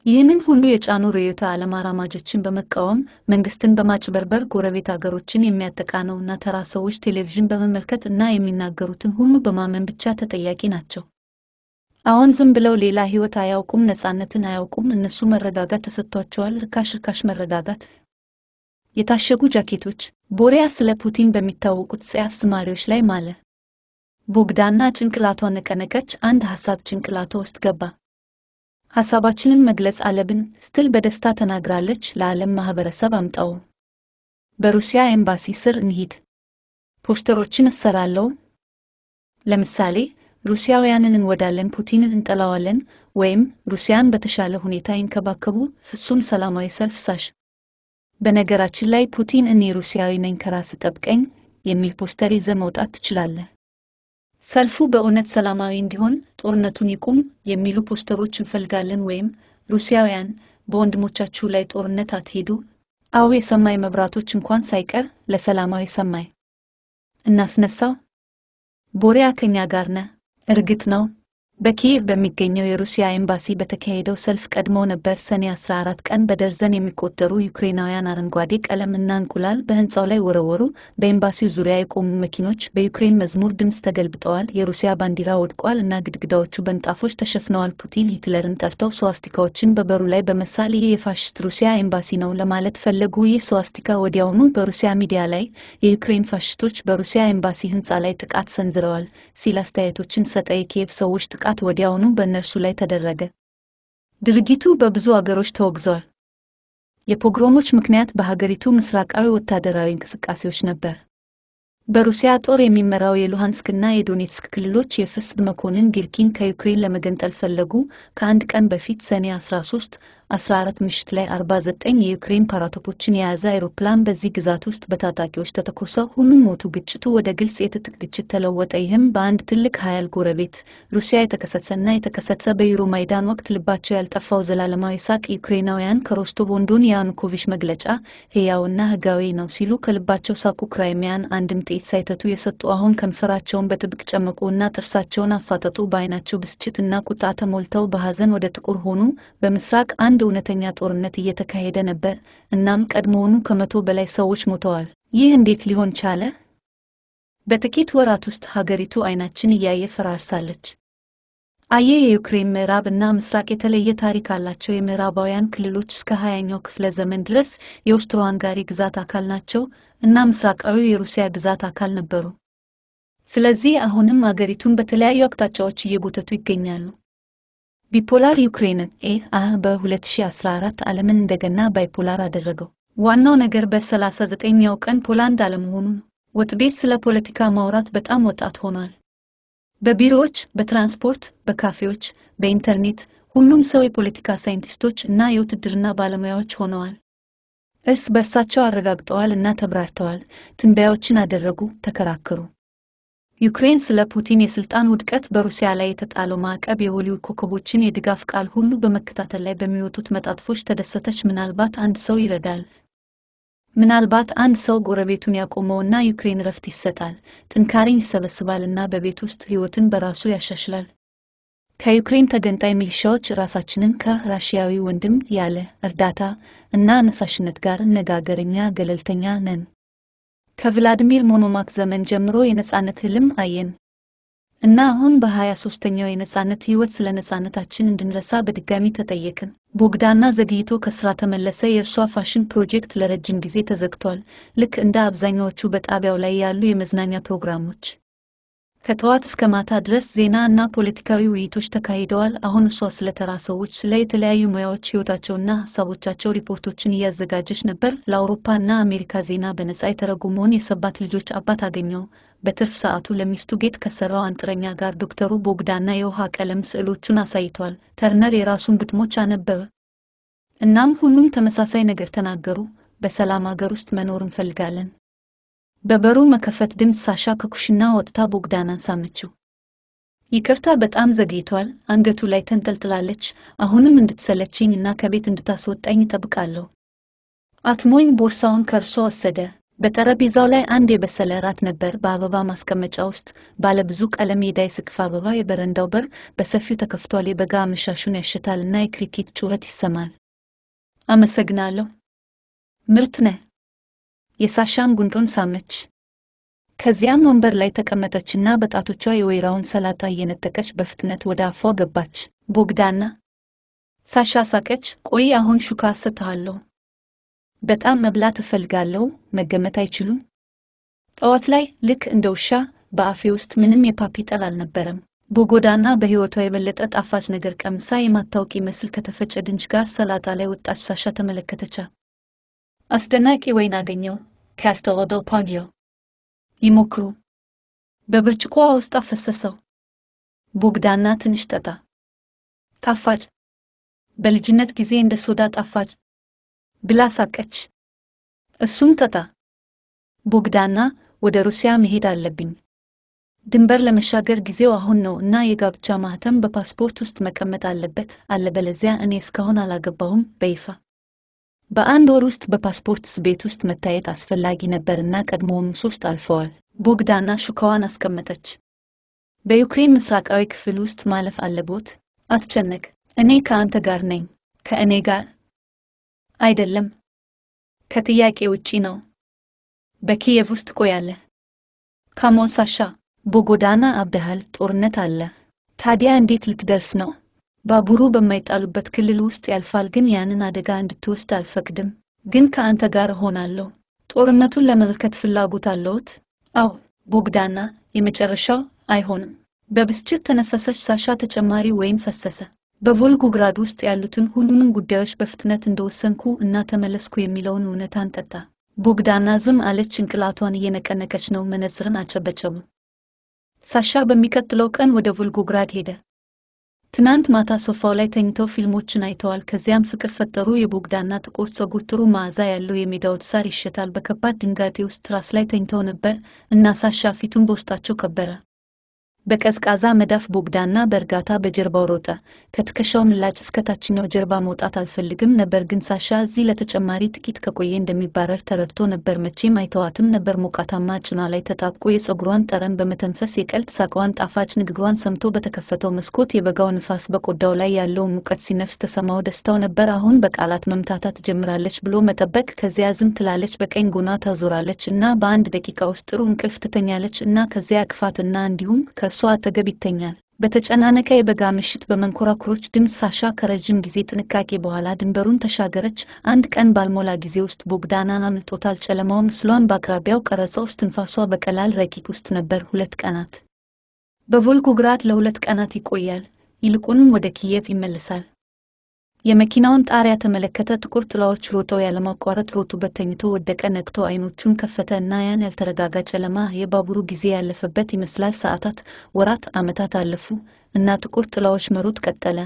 ይህንን ሁሉ የጫኑ ርዕዮተ ዓለም አራማጆችን በመቃወም መንግስትን በማጭበርበር ጎረቤት አገሮችን የሚያጠቃ ነውና ተራ ሰዎች ቴሌቪዥን በመመልከት እና የሚናገሩትን ሁሉ በማመን ብቻ ተጠያቂ ናቸው። አሁን ዝም ብለው ሌላ ህይወት አያውቁም፣ ነፃነትን አያውቁም። እነሱ መረጋጋት ተሰጥቷቸዋል። ርካሽ ርካሽ መረጋጋት። የታሸጉ ጃኬቶች። ቦሪያ ስለ ፑቲን በሚታወቁት ጸያፍ ዝማሪዎች ላይ ማለ። ቦግዳና ጭንቅላቷ ነቀነቀች። አንድ ሐሳብ ጭንቅላቷ ውስጥ ገባ። ሐሳባችንን መግለጽ አለብን ስትል በደስታ ተናግራለች። ለዓለም ማኅበረሰብ አምጣው። በሩሲያ ኤምባሲ ስር እንሂድ። ፖስተሮችን እሰራለሁ። ለምሳሌ ሩሲያውያንን እንወዳለን፣ ፑቲንን እንጠላዋለን ወይም ሩሲያን በተሻለ ሁኔታ ይንከባከቡ ፍጹም ሰላማዊ ሰልፍ ሳሽ በነገራችን ላይ ፑቲን እኔ ሩሲያዊ ነኝ ከራስ ጠብቀኝ የሚል ፖስተር ይዘ መውጣት ትችላለህ። ሰልፉ በእውነት ሰላማዊ እንዲሆን ጦርነቱን ይቁም የሚሉ ፖስተሮች እንፈልጋለን። ወይም ሩሲያውያን በወንድሞቻችሁ ላይ ጦርነት አትሄዱ፣ አዎ የሰማይ መብራቶች እንኳን ሳይቀር ለሰላማዊ ሰማይ እናስነሳው። ቦሪያ ከኛ ጋር ነህ። እርግጥ ነው በኪየቭ በሚገኘው የሩሲያ ኤምባሲ በተካሄደው ሰልፍ ቀድሞ ነበር። ሰኔ 14 ቀን በደርዘን የሚቆጠሩ ዩክሬናውያን አረንጓዴ ቀለምና እንቁላል በህንፃው ላይ ወረወሩ። በኤምባሲው ዙሪያ የቆሙ መኪኖች በዩክሬን መዝሙር ድምፅ ተገልብጠዋል። የሩሲያ ባንዲራ ወድቋል እና ግድግዳዎቹ በንጣፎች ተሸፍነዋል። ፑቲን ሂትለርን ጠርተው ስዋስቲካዎችን በበሩ ላይ በመሳል ይህ የፋሽስት ሩሲያ ኤምባሲ ነው ለማለት ፈለጉ። ይህ ስዋስቲካ ወዲያውኑ በሩሲያ ሚዲያ ላይ የዩክሬን ፋሽስቶች በሩሲያ ኤምባሲ ህንፃ ላይ ጥቃት ሰንዝረዋል ሲል አስተያየቶችን ሰጠ። የኪየቭ ሰዎች ጥቃት ወዲያውኑ በእነርሱ ላይ ተደረገ። ድርጊቱ በብዙ አገሮች ተወግዟል። የፖግሮሞች ምክንያት በሀገሪቱ ምስራቃዊ ወታደራዊ እንቅስቃሴዎች ነበር። በሩሲያ ጦር የሚመራው የሉሃንስክና የዶኔትስክ ክልሎች የፍስብ መኮንን ጊርኪን ከዩክሬን ለመገንጠል ፈለጉ። ከአንድ ቀን በፊት ሰኔ 13 14 ምሽት ላይ 49 የዩክሬን ፓራቶፖችን የያዘ አይሮፕላን በዚህ ግዛት ውስጥ በታጣቂዎች ተተኮሰ። ሁሉም ሞቱ። ግጭቱ ወደ ግልጽ የትጥቅ ግጭት ተለወጠ። ይህም በአንድ ትልቅ ኃያል ጎረቤት ሩሲያ የተከሰተና የተከሰሰ በዩሮ ማይዳን ወቅት ልባቸው ያልጠፋው ዘላለማዊ ሳቅ ዩክሬናውያን ከሮስቶቭ ወንዱን የያኑኮቪች መግለጫ ሕያውና ሕጋዊ ነው ሲሉ ከልባቸው ሳቁ። ክራይሚያን አንድም ጥይት ሳይተቱ የሰጡ አሁን ከንፈራቸውን በጥብቅ ጨመቁ እና ጥርሳቸውን አፋጠጡ። በአይናቸው ብስጭት እና ቁጣ ተሞልተው በሀዘን ወደ ጥቁር ሆኑ። በምስራቅ አንድ እውነተኛ ጦርነት እየተካሄደ ነበር፣ እናም ቀድሞውኑ ከመቶ በላይ ሰዎች ሞተዋል። ይህ እንዴት ሊሆን ቻለ? በጥቂት ወራት ውስጥ ሀገሪቱ አይናችን እያየ ፈራርሳለች። አየ የዩክሬን ምዕራብ እና ምስራቅ የተለየ ታሪክ አላቸው። የምዕራባውያን ክልሎች እስከ ሀያኛው ክፍለ ዘመን ድረስ የኦስትሮ አንጋሪ ግዛት አካል ናቸው እና ምስራቃዊ የሩሲያ ግዛት አካል ነበሩ። ስለዚህ አሁንም አገሪቱን በተለያዩ አቅጣጫዎች እየጎተቱ ይገኛሉ። ቢፖላር ኤ አ በ2014 ዓለምን እንደገና ባይፖላር አደረገው። ዋናው ነገር በ39ኛው ቀን ፖላንድ አለመሆኑ ነው። ወጥ ቤት ስለ ፖለቲካ ማውራት በጣም ወጣት ሆኗል። በቢሮዎች፣ በትራንስፖርት፣ በካፌዎች፣ በኢንተርኔት ሁሉም ሰው የፖለቲካ ሳይንቲስቶች እና የውትድርና ባለሙያዎች ሆነዋል። እርስ በርሳቸው አረጋግጠዋል እና ተብራርተዋል። ትንበያዎችን አደረጉ፣ ተከራከሩ። ዩክሬን ስለ ፑቲን የስልጣን ውድቀት በሩሲያ ላይ የተጣለው ማዕቀብ የሆሊውድ ኮከቦችን የድጋፍ ቃል ሁሉ በመከታተል ላይ በሚወጡት መጣጥፎች ተደሰተች። ምናልባት አንድ ሰው ይረዳል። ምናልባት አንድ ሰው ጎረቤቱን ያቆመውና ዩክሬን እረፍት ይሰጣል፣ ጥንካሬን ይሰበስባልና በቤት ውስጥ ሕይወትን በራሱ ያሻሽላል። ከዩክሬን ተገንጣይ ሚሊሻዎች ራሳችንን ከራሽያዊ ወንድም ያለ እርዳታ እና አነሳሽነት ጋር እነጋገርኛ ገለልተኛ ነን። ከቭላድሚር ሞኖማክ ዘመን ጀምሮ የነጻነት ህልም አየን እና አሁን በሀያ ሶስተኛው የነጻነት ህይወት ስለ ነጻነታችን እንድንረሳ በድጋሚ ተጠየቅን። ቦግዳና ዘግይቶ ከስራ ተመለሰ። የእርሷ ፋሽን ፕሮጀክት ለረጅም ጊዜ ተዘግቷል፣ ልክ እንደ አብዛኛዎቹ በጣቢያው ላይ ያሉ የመዝናኛ ፕሮግራሞች። ከጠዋት እስከ ማታ ድረስ ዜና እና ፖለቲካዊ ውይይቶች ተካሂደዋል። አሁን እሷ ስለ ተራ ሰዎች፣ ስለ የተለያዩ ሙያዎች ሕይወታቸውና ሀሳቦቻቸው ሪፖርቶችን እያዘጋጀች ነበር። ለአውሮፓ እና አሜሪካ ዜና በነጻ የተረጉመውን የሰባት ልጆች አባት አገኘው። በትርፍ ሰዓቱ ለሚስቱ ጌጥ ከሰራው አንጥረኛ ጋር ዶክተሩ ቦግዳና የውሃ ቀለም ስዕሎቹን አሳይቷል። ተርነር የራሱን ግጥሞች አነበበ። እናም ሁሉም ተመሳሳይ ነገር ተናገሩ። በሰላም አገር ውስጥ መኖር እንፈልጋለን በበሩ መከፈት ድምፅ ሳሻ ከኩሽና ወጥታ ቦግዳናን ሳመችው። ይቅርታ በጣም ዘግይቷል፣ አንገቱ ላይ ተንጠልጥላለች። አሁንም እንድትሰለችኝ እና ከቤት እንድታስወጣኝ እጠብቃለሁ። አትሞኝ ቦርሳውን ከርሶ ወሰደ። በጠረጴዛው ላይ አንድ የበሰለ ራት ነበር፣ በአበባ ማስቀመጫ ውስጥ ባለብዙ ቀለም የዳይ ስቅፍ አበባ። የበረንዳው በር በሰፊው ተከፍቷል። የበጋ አመሻሹን ያሸታል እና የክሪኬት ጩኸት ይሰማል። አመሰግናለሁ። ምርት ነህ። የሳሻም ጉንጮን ሳመች። ከዚያም ወንበር ላይ ተቀመጠችና በጣቶቿ የወይራውን ሰላጣ እየነጠቀች በፍጥነት ወደ አፏ ገባች። ቦግዳና ሳሻ ሳቀች። ቆይ አሁን ሹካ ሰጥሃለሁ። በጣም መብላት እፈልጋለሁ። መገመት አይችሉም። ጠዋት ላይ ልክ እንደ ውሻ በአፌ ውስጥ ምንም የፓፒ ጠል አልነበረም። ቦጎዳና በሕይወቷ የበለጠ ጣፋጭ ነገር ቀምሳ የማታውቅ ይመስል ከተፈጨ ድንች ጋር ሰላጣ ላይ ወጣች። ሳሻ ተመለከተቻ አስደናቂ ወይን አገኘው ካስቴሎ ደል ፖንዮ ይሞክሩ። በብርጭቆዋ ውስጥ አፈሰሰው። ቦግዳና ትንሽ ጠጣ። ጣፋጭ፣ በልጅነት ጊዜ እንደ ሶዳ ጣፋጭ ብላ ሳቀች። እሱም ጠጣ። ቦግዳና ወደ ሩሲያ መሄድ አለብኝ። ድንበር ለመሻገር ጊዜው አሁን ነው እና የጋብቻ ማህተም በፓስፖርት ውስጥ መቀመጥ አለበት፣ አለበለዚያ እኔ እስካሁን አላገባሁም በይፋ በአንድ ወር ውስጥ በፓስፖርት ቤት ውስጥ መታየት አስፈላጊ ነበርና ቀድሞውም ሶስት አልፈዋል። ቦግዳና ሹካዋን አስቀመጠች። በዩክሬን ምስራቃዊ ክፍል ውስጥ ማለፍ አለቦት። አትጨነቅ፣ እኔ ከአንተ ጋር ነኝ። ከእኔ ጋር አይደለም፣ ከጥያቄ ውጪ ነው። በኪየቭ ውስጥ ቆያለህ። ካሞን ሳሻ፣ ቦጎዳና አብደሃል። ጦርነት አለ። ታዲያ እንዴት ልትደርስ ነው? ባቡሩ በማይጣሉበት ክልል ውስጥ ያልፋል። ግን ያንን አደጋ እንድትወስድ አልፈቅድም። ግን ከአንተ ጋር እሆናለሁ። ጦርነቱን ለመመልከት ፍላጎት አለዎት? አዎ። ቦግዳና የመጨረሻው አይሆንም። በብስጭት ተነፈሰች ሳሻ። ተጨማሪ ወይም ፈሰሰ። በቮልጎግራድ ውስጥ ያሉትን ሁሉንም ጉዳዮች በፍጥነት እንደወሰንኩ እና ተመለስኩ የሚለውን እውነት አንጠታ። ቦግዳና ዝም አለች። ጭንቅላቷን እየነቀነቀች ነው። መነጽርን አጨበጨቡ። ሳሻ በሚቀጥለው ቀን ወደ ቮልጎግራድ ሄደ። ትናንት ማታ ሶፋው ላይ ተኝተው ፊልሞችን አይተዋል። ከዚያም ፍቅር ፈጠሩ። የቦግዳና ጥቁር ጸጉር ጥሩ መዓዛ ያለው የሜዳው ሳር ይሸታል። በከባድ ድንጋጤ ውስጥ ትራስ ላይ ተኝተው ነበር እና ሳሻ ፊቱን በውስጣቸው ከበረ። በቀዝቃዛ መዳፍ ቦግዳና በእርጋታ በጀርባው ሮጠ። ከትከሻው ምላጭ እስከ ታችኛው ጀርባ መውጣት አልፈልግም ነበር፣ ግን ሳሻ እዚህ ለተጨማሪ ጥቂት ከቆየ እንደሚባረር ተረድቶ ነበር። መቼም አይተዋትም ነበር። ሞቃታማ ጭኗ ላይ ተጣብቆ የፀጉሯን ጠረን በመተንፈስ የቀልድ ሳቋን፣ ጣፋጭ ንግግሯን ሰምቶ በተከፈተው መስኮት የበጋው ንፋስ በቆዳው ላይ ያለውን ሙቀት ሲነፍስ ተሰማው። ደስታው ነበር። አሁን በቃላት መምታታ ትጀምራለች ብሎ መጠበቅ፣ ከዚያ ዝም ትላለች፣ በቀኝ ጎኗ ታዞራለች እና በአንድ ደቂቃ ውስጥ ጥሩ እንቅልፍ ትተኛለች እና ከዚያ ክፋትና እንዲሁም እሷ አጠገብ ይተኛል። በተጨናነቀ የበጋ ምሽት በመንኮራኩሮች ድምፅ ሳሻ ከረዥም ጊዜ ጥንቃቄ በኋላ ድንበሩን ተሻገረች። አንድ ቀን ባልሞላ ጊዜ ውስጥ ቦግዳናን አምልጦታል። ጨለማው ምስሏን በአቅራቢያው ቀረጸ ውስጥ በቀላል ረቂቅ ውስጥ ነበር። ሁለት ቀናት በቮልጎግራድ ለሁለት ቀናት ይቆያል። ይልቁንም ወደ ኪየቭ ይመለሳል። የመኪናውን ጣሪያ ተመለከተ። ጥቁር ጥላዎች ሮጠው ያለማቋረጥ ሮጡበት። ተኝቶ ወደቀ። ነቅቶ አይኖቹን ከፈተ እና ያን ያልተረጋጋ ጨለማ የባቡሩ ጊዜ ያለፈበት ይመስላል። ሰዓታት፣ ወራት፣ ዓመታት አለፉ እና ጥቁር ጥላዎች መሮጥ ቀጠለ።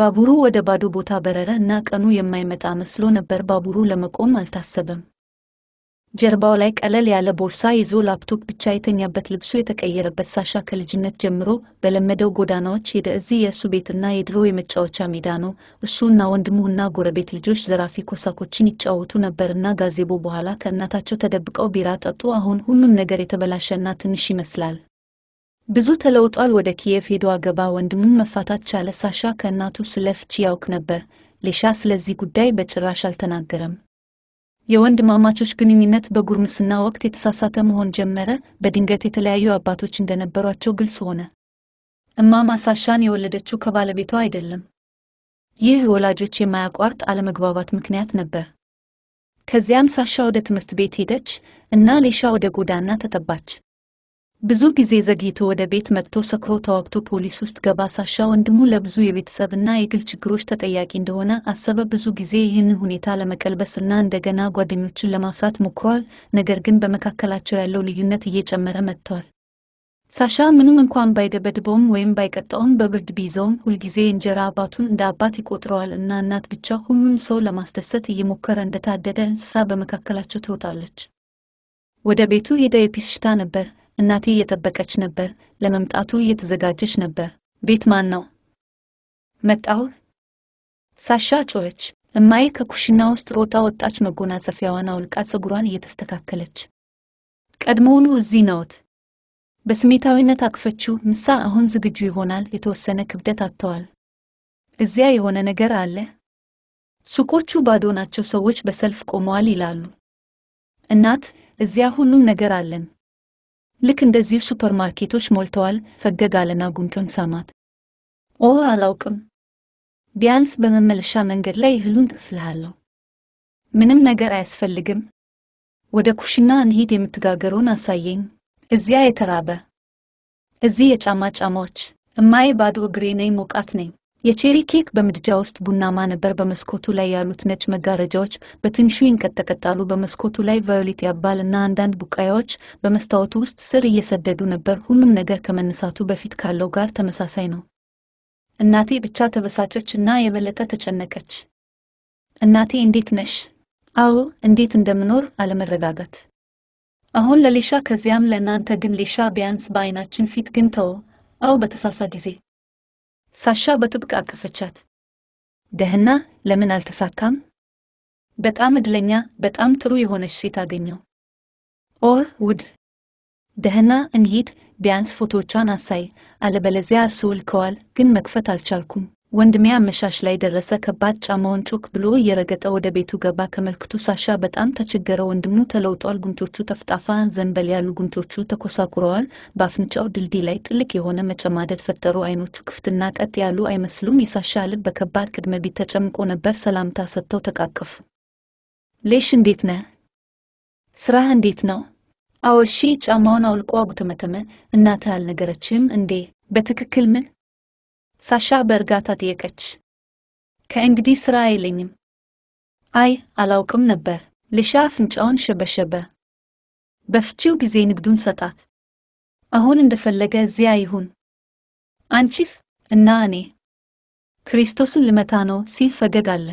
ባቡሩ ወደ ባዶ ቦታ በረረ እና ቀኑ የማይመጣ መስሎ ነበር። ባቡሩ ለመቆም አልታሰበም። ጀርባው ላይ ቀለል ያለ ቦርሳ ይዞ ላፕቶፕ ብቻ የተኛበት ልብሱ የተቀየረበት ሳሻ ከልጅነት ጀምሮ በለመደው ጎዳናዎች ሄደ። እዚህ የእሱ ቤትና የድሮ የመጫወቻ ሜዳ ነው። እሱና ወንድሙና ጎረቤት ልጆች ዘራፊ ኮሳኮችን ይጫወቱ ነበርና ጋዜቦ በኋላ ከእናታቸው ተደብቀው ቢራ ጠጡ። አሁን ሁሉም ነገር የተበላሸና ትንሽ ይመስላል። ብዙ ተለውጧል። ወደ ኪየቭ ሄዶ አገባ። ወንድሙ መፋታት ቻለ። ሳሻ ከእናቱ ስለ ፍቺ ያውቅ ነበር። ሌሻ ስለዚህ ጉዳይ በጭራሽ አልተናገረም። የወንድማማቾች ግንኙነት በጉርምስና ወቅት የተሳሳተ መሆን ጀመረ። በድንገት የተለያዩ አባቶች እንደነበሯቸው ግልጽ ሆነ። እማ ማሳሻን የወለደችው ከባለቤቷ አይደለም። ይህ ወላጆች የማያቋርጥ አለመግባባት ምክንያት ነበር። ከዚያም ሳሻ ወደ ትምህርት ቤት ሄደች እና ሌሻ ወደ ጎዳና ተጠባች። ብዙ ጊዜ ዘግይቶ ወደ ቤት መጥቶ ሰክሮ ተዋግቶ ፖሊስ ውስጥ ገባ። ሳሻ ወንድሙ ለብዙ የቤተሰብና የግል ችግሮች ተጠያቂ እንደሆነ አሰበ። ብዙ ጊዜ ይህንን ሁኔታ ለመቀልበስና እንደገና ጓደኞችን ለማፍራት ሞክሯል። ነገር ግን በመካከላቸው ያለው ልዩነት እየጨመረ መጥቷል። ሳሻ ምንም እንኳን ባይደበድበውም ወይም ባይቀጣውም በብርድ ቢይዘውም ሁልጊዜ እንጀራ አባቱን እንደ አባት ይቆጥረዋል እና እናት ብቻ ሁሉም ሰው ለማስደሰት እየሞከረ እንደታደደ እንስሳ በመካከላቸው ትወጣለች። ወደ ቤቱ ሄደ። የፒስሽታ ነበር። እናቴ እየጠበቀች ነበር። ለመምጣቱ እየተዘጋጀች ነበር። ቤት ማን ነው? መጣሁ። ሳሻ ጮኸች። እማዬ ከኩሽና ውስጥ ሮጣ ወጣች። መጎናጸፊያዋን አውልቃ ፀጉሯን እየተስተካከለች ቀድሞውኑ እዚህ ነዎት። በስሜታዊነት አቅፈችው። ምሳ አሁን ዝግጁ ይሆናል። የተወሰነ ክብደት አጥተዋል። እዚያ የሆነ ነገር አለ። ሱቆቹ ባዶ ናቸው። ሰዎች በሰልፍ ቆመዋል ይላሉ። እናት፣ እዚያ ሁሉም ነገር አለን። ልክ እንደዚሁ ሱፐርማርኬቶች ሞልተዋል። ፈገግ አለና ጉንጮን ሳማት። ኦ አላውቅም፣ ቢያንስ በመመለሻ መንገድ ላይ እህሉን እጥፍልሃለሁ። ምንም ነገር አያስፈልግም። ወደ ኩሽና እንሂድ፣ የምትጋገረውን አሳየኝ። እዚያ የተራበ እዚህ የጫማ ጫማዎች። እማዬ ባዶ እግሬ ነኝ፣ ሞቃት ነኝ። የቼሪ ኬክ በምድጃ ውስጥ ቡናማ ነበር። በመስኮቱ ላይ ያሉት ነጭ መጋረጃዎች በትንሹ ይንቀጠቀጣሉ። በመስኮቱ ላይ ቫዮሌት ያባል እና አንዳንድ ቡቃያዎች በመስታወቱ ውስጥ ስር እየሰደዱ ነበር። ሁሉም ነገር ከመነሳቱ በፊት ካለው ጋር ተመሳሳይ ነው። እናቴ ብቻ ተበሳጨች እና የበለጠ ተጨነቀች። እናቴ እንዴት ነሽ? አዎ፣ እንዴት እንደምኖር አለመረጋጋት። አሁን ለሌሻ ከዚያም ለእናንተ ግን ሌሻ ቢያንስ በአይናችን ፊት ግን ተወ። አዎ፣ በተሳሳ ጊዜ ሳሻ በጥብቅ አቀፈቻት። ደህና ለምን አልተሳካም? በጣም እድለኛ፣ በጣም ጥሩ የሆነች ሴት አገኘው። ኦ ውድ፣ ደህና እንሂድ፣ ቢያንስ ፎቶቿን አሳይ፣ አለበለዚያ ከዋል ግን መክፈት አልቻልኩም። ወንድሜ አመሻሽ ላይ ደረሰ። ከባድ ጫማውን ጮክ ብሎ እየረገጠ ወደ ቤቱ ገባ። ከመልክቱ ሳሻ በጣም ተቸገረ። ወንድሙ ተለውጧል። ጉንጮቹ ተፍጣፋ ዘንበል ያሉ ጉንጮቹ ተኮሳኩረዋል። በአፍንጫው ድልድይ ላይ ጥልቅ የሆነ መጨማደድ ፈጠሩ። አይኖቹ ክፍትና ቀጥ ያሉ አይመስሉም። የሳሻ ልብ በከባድ ቅድመ ቢት ተጨምቆ ነበር። ሰላምታ ሰጥተው ተቃቀፉ። ሌሽ እንዴት ነ ስራህ እንዴት ነው? አዎ እሺ። ጫማውን አውልቆ አጉተመተመ። እናትህ አልነገረችም እንዴ? በትክክል ምን ሳሻ በእርጋታ ጠየቀች። ከእንግዲህ ሥራ የለኝም። አይ አላውቅም ነበር። ሊሻ አፍንጫውን ሸበሸበ። በፍቺው ጊዜ ንግዱን ሰጣት። አሁን እንደፈለገ እዚያ ይሁን። አንቺስ እና እኔ ክርስቶስን ልመታ ነው ሲል ፈገግ አለ።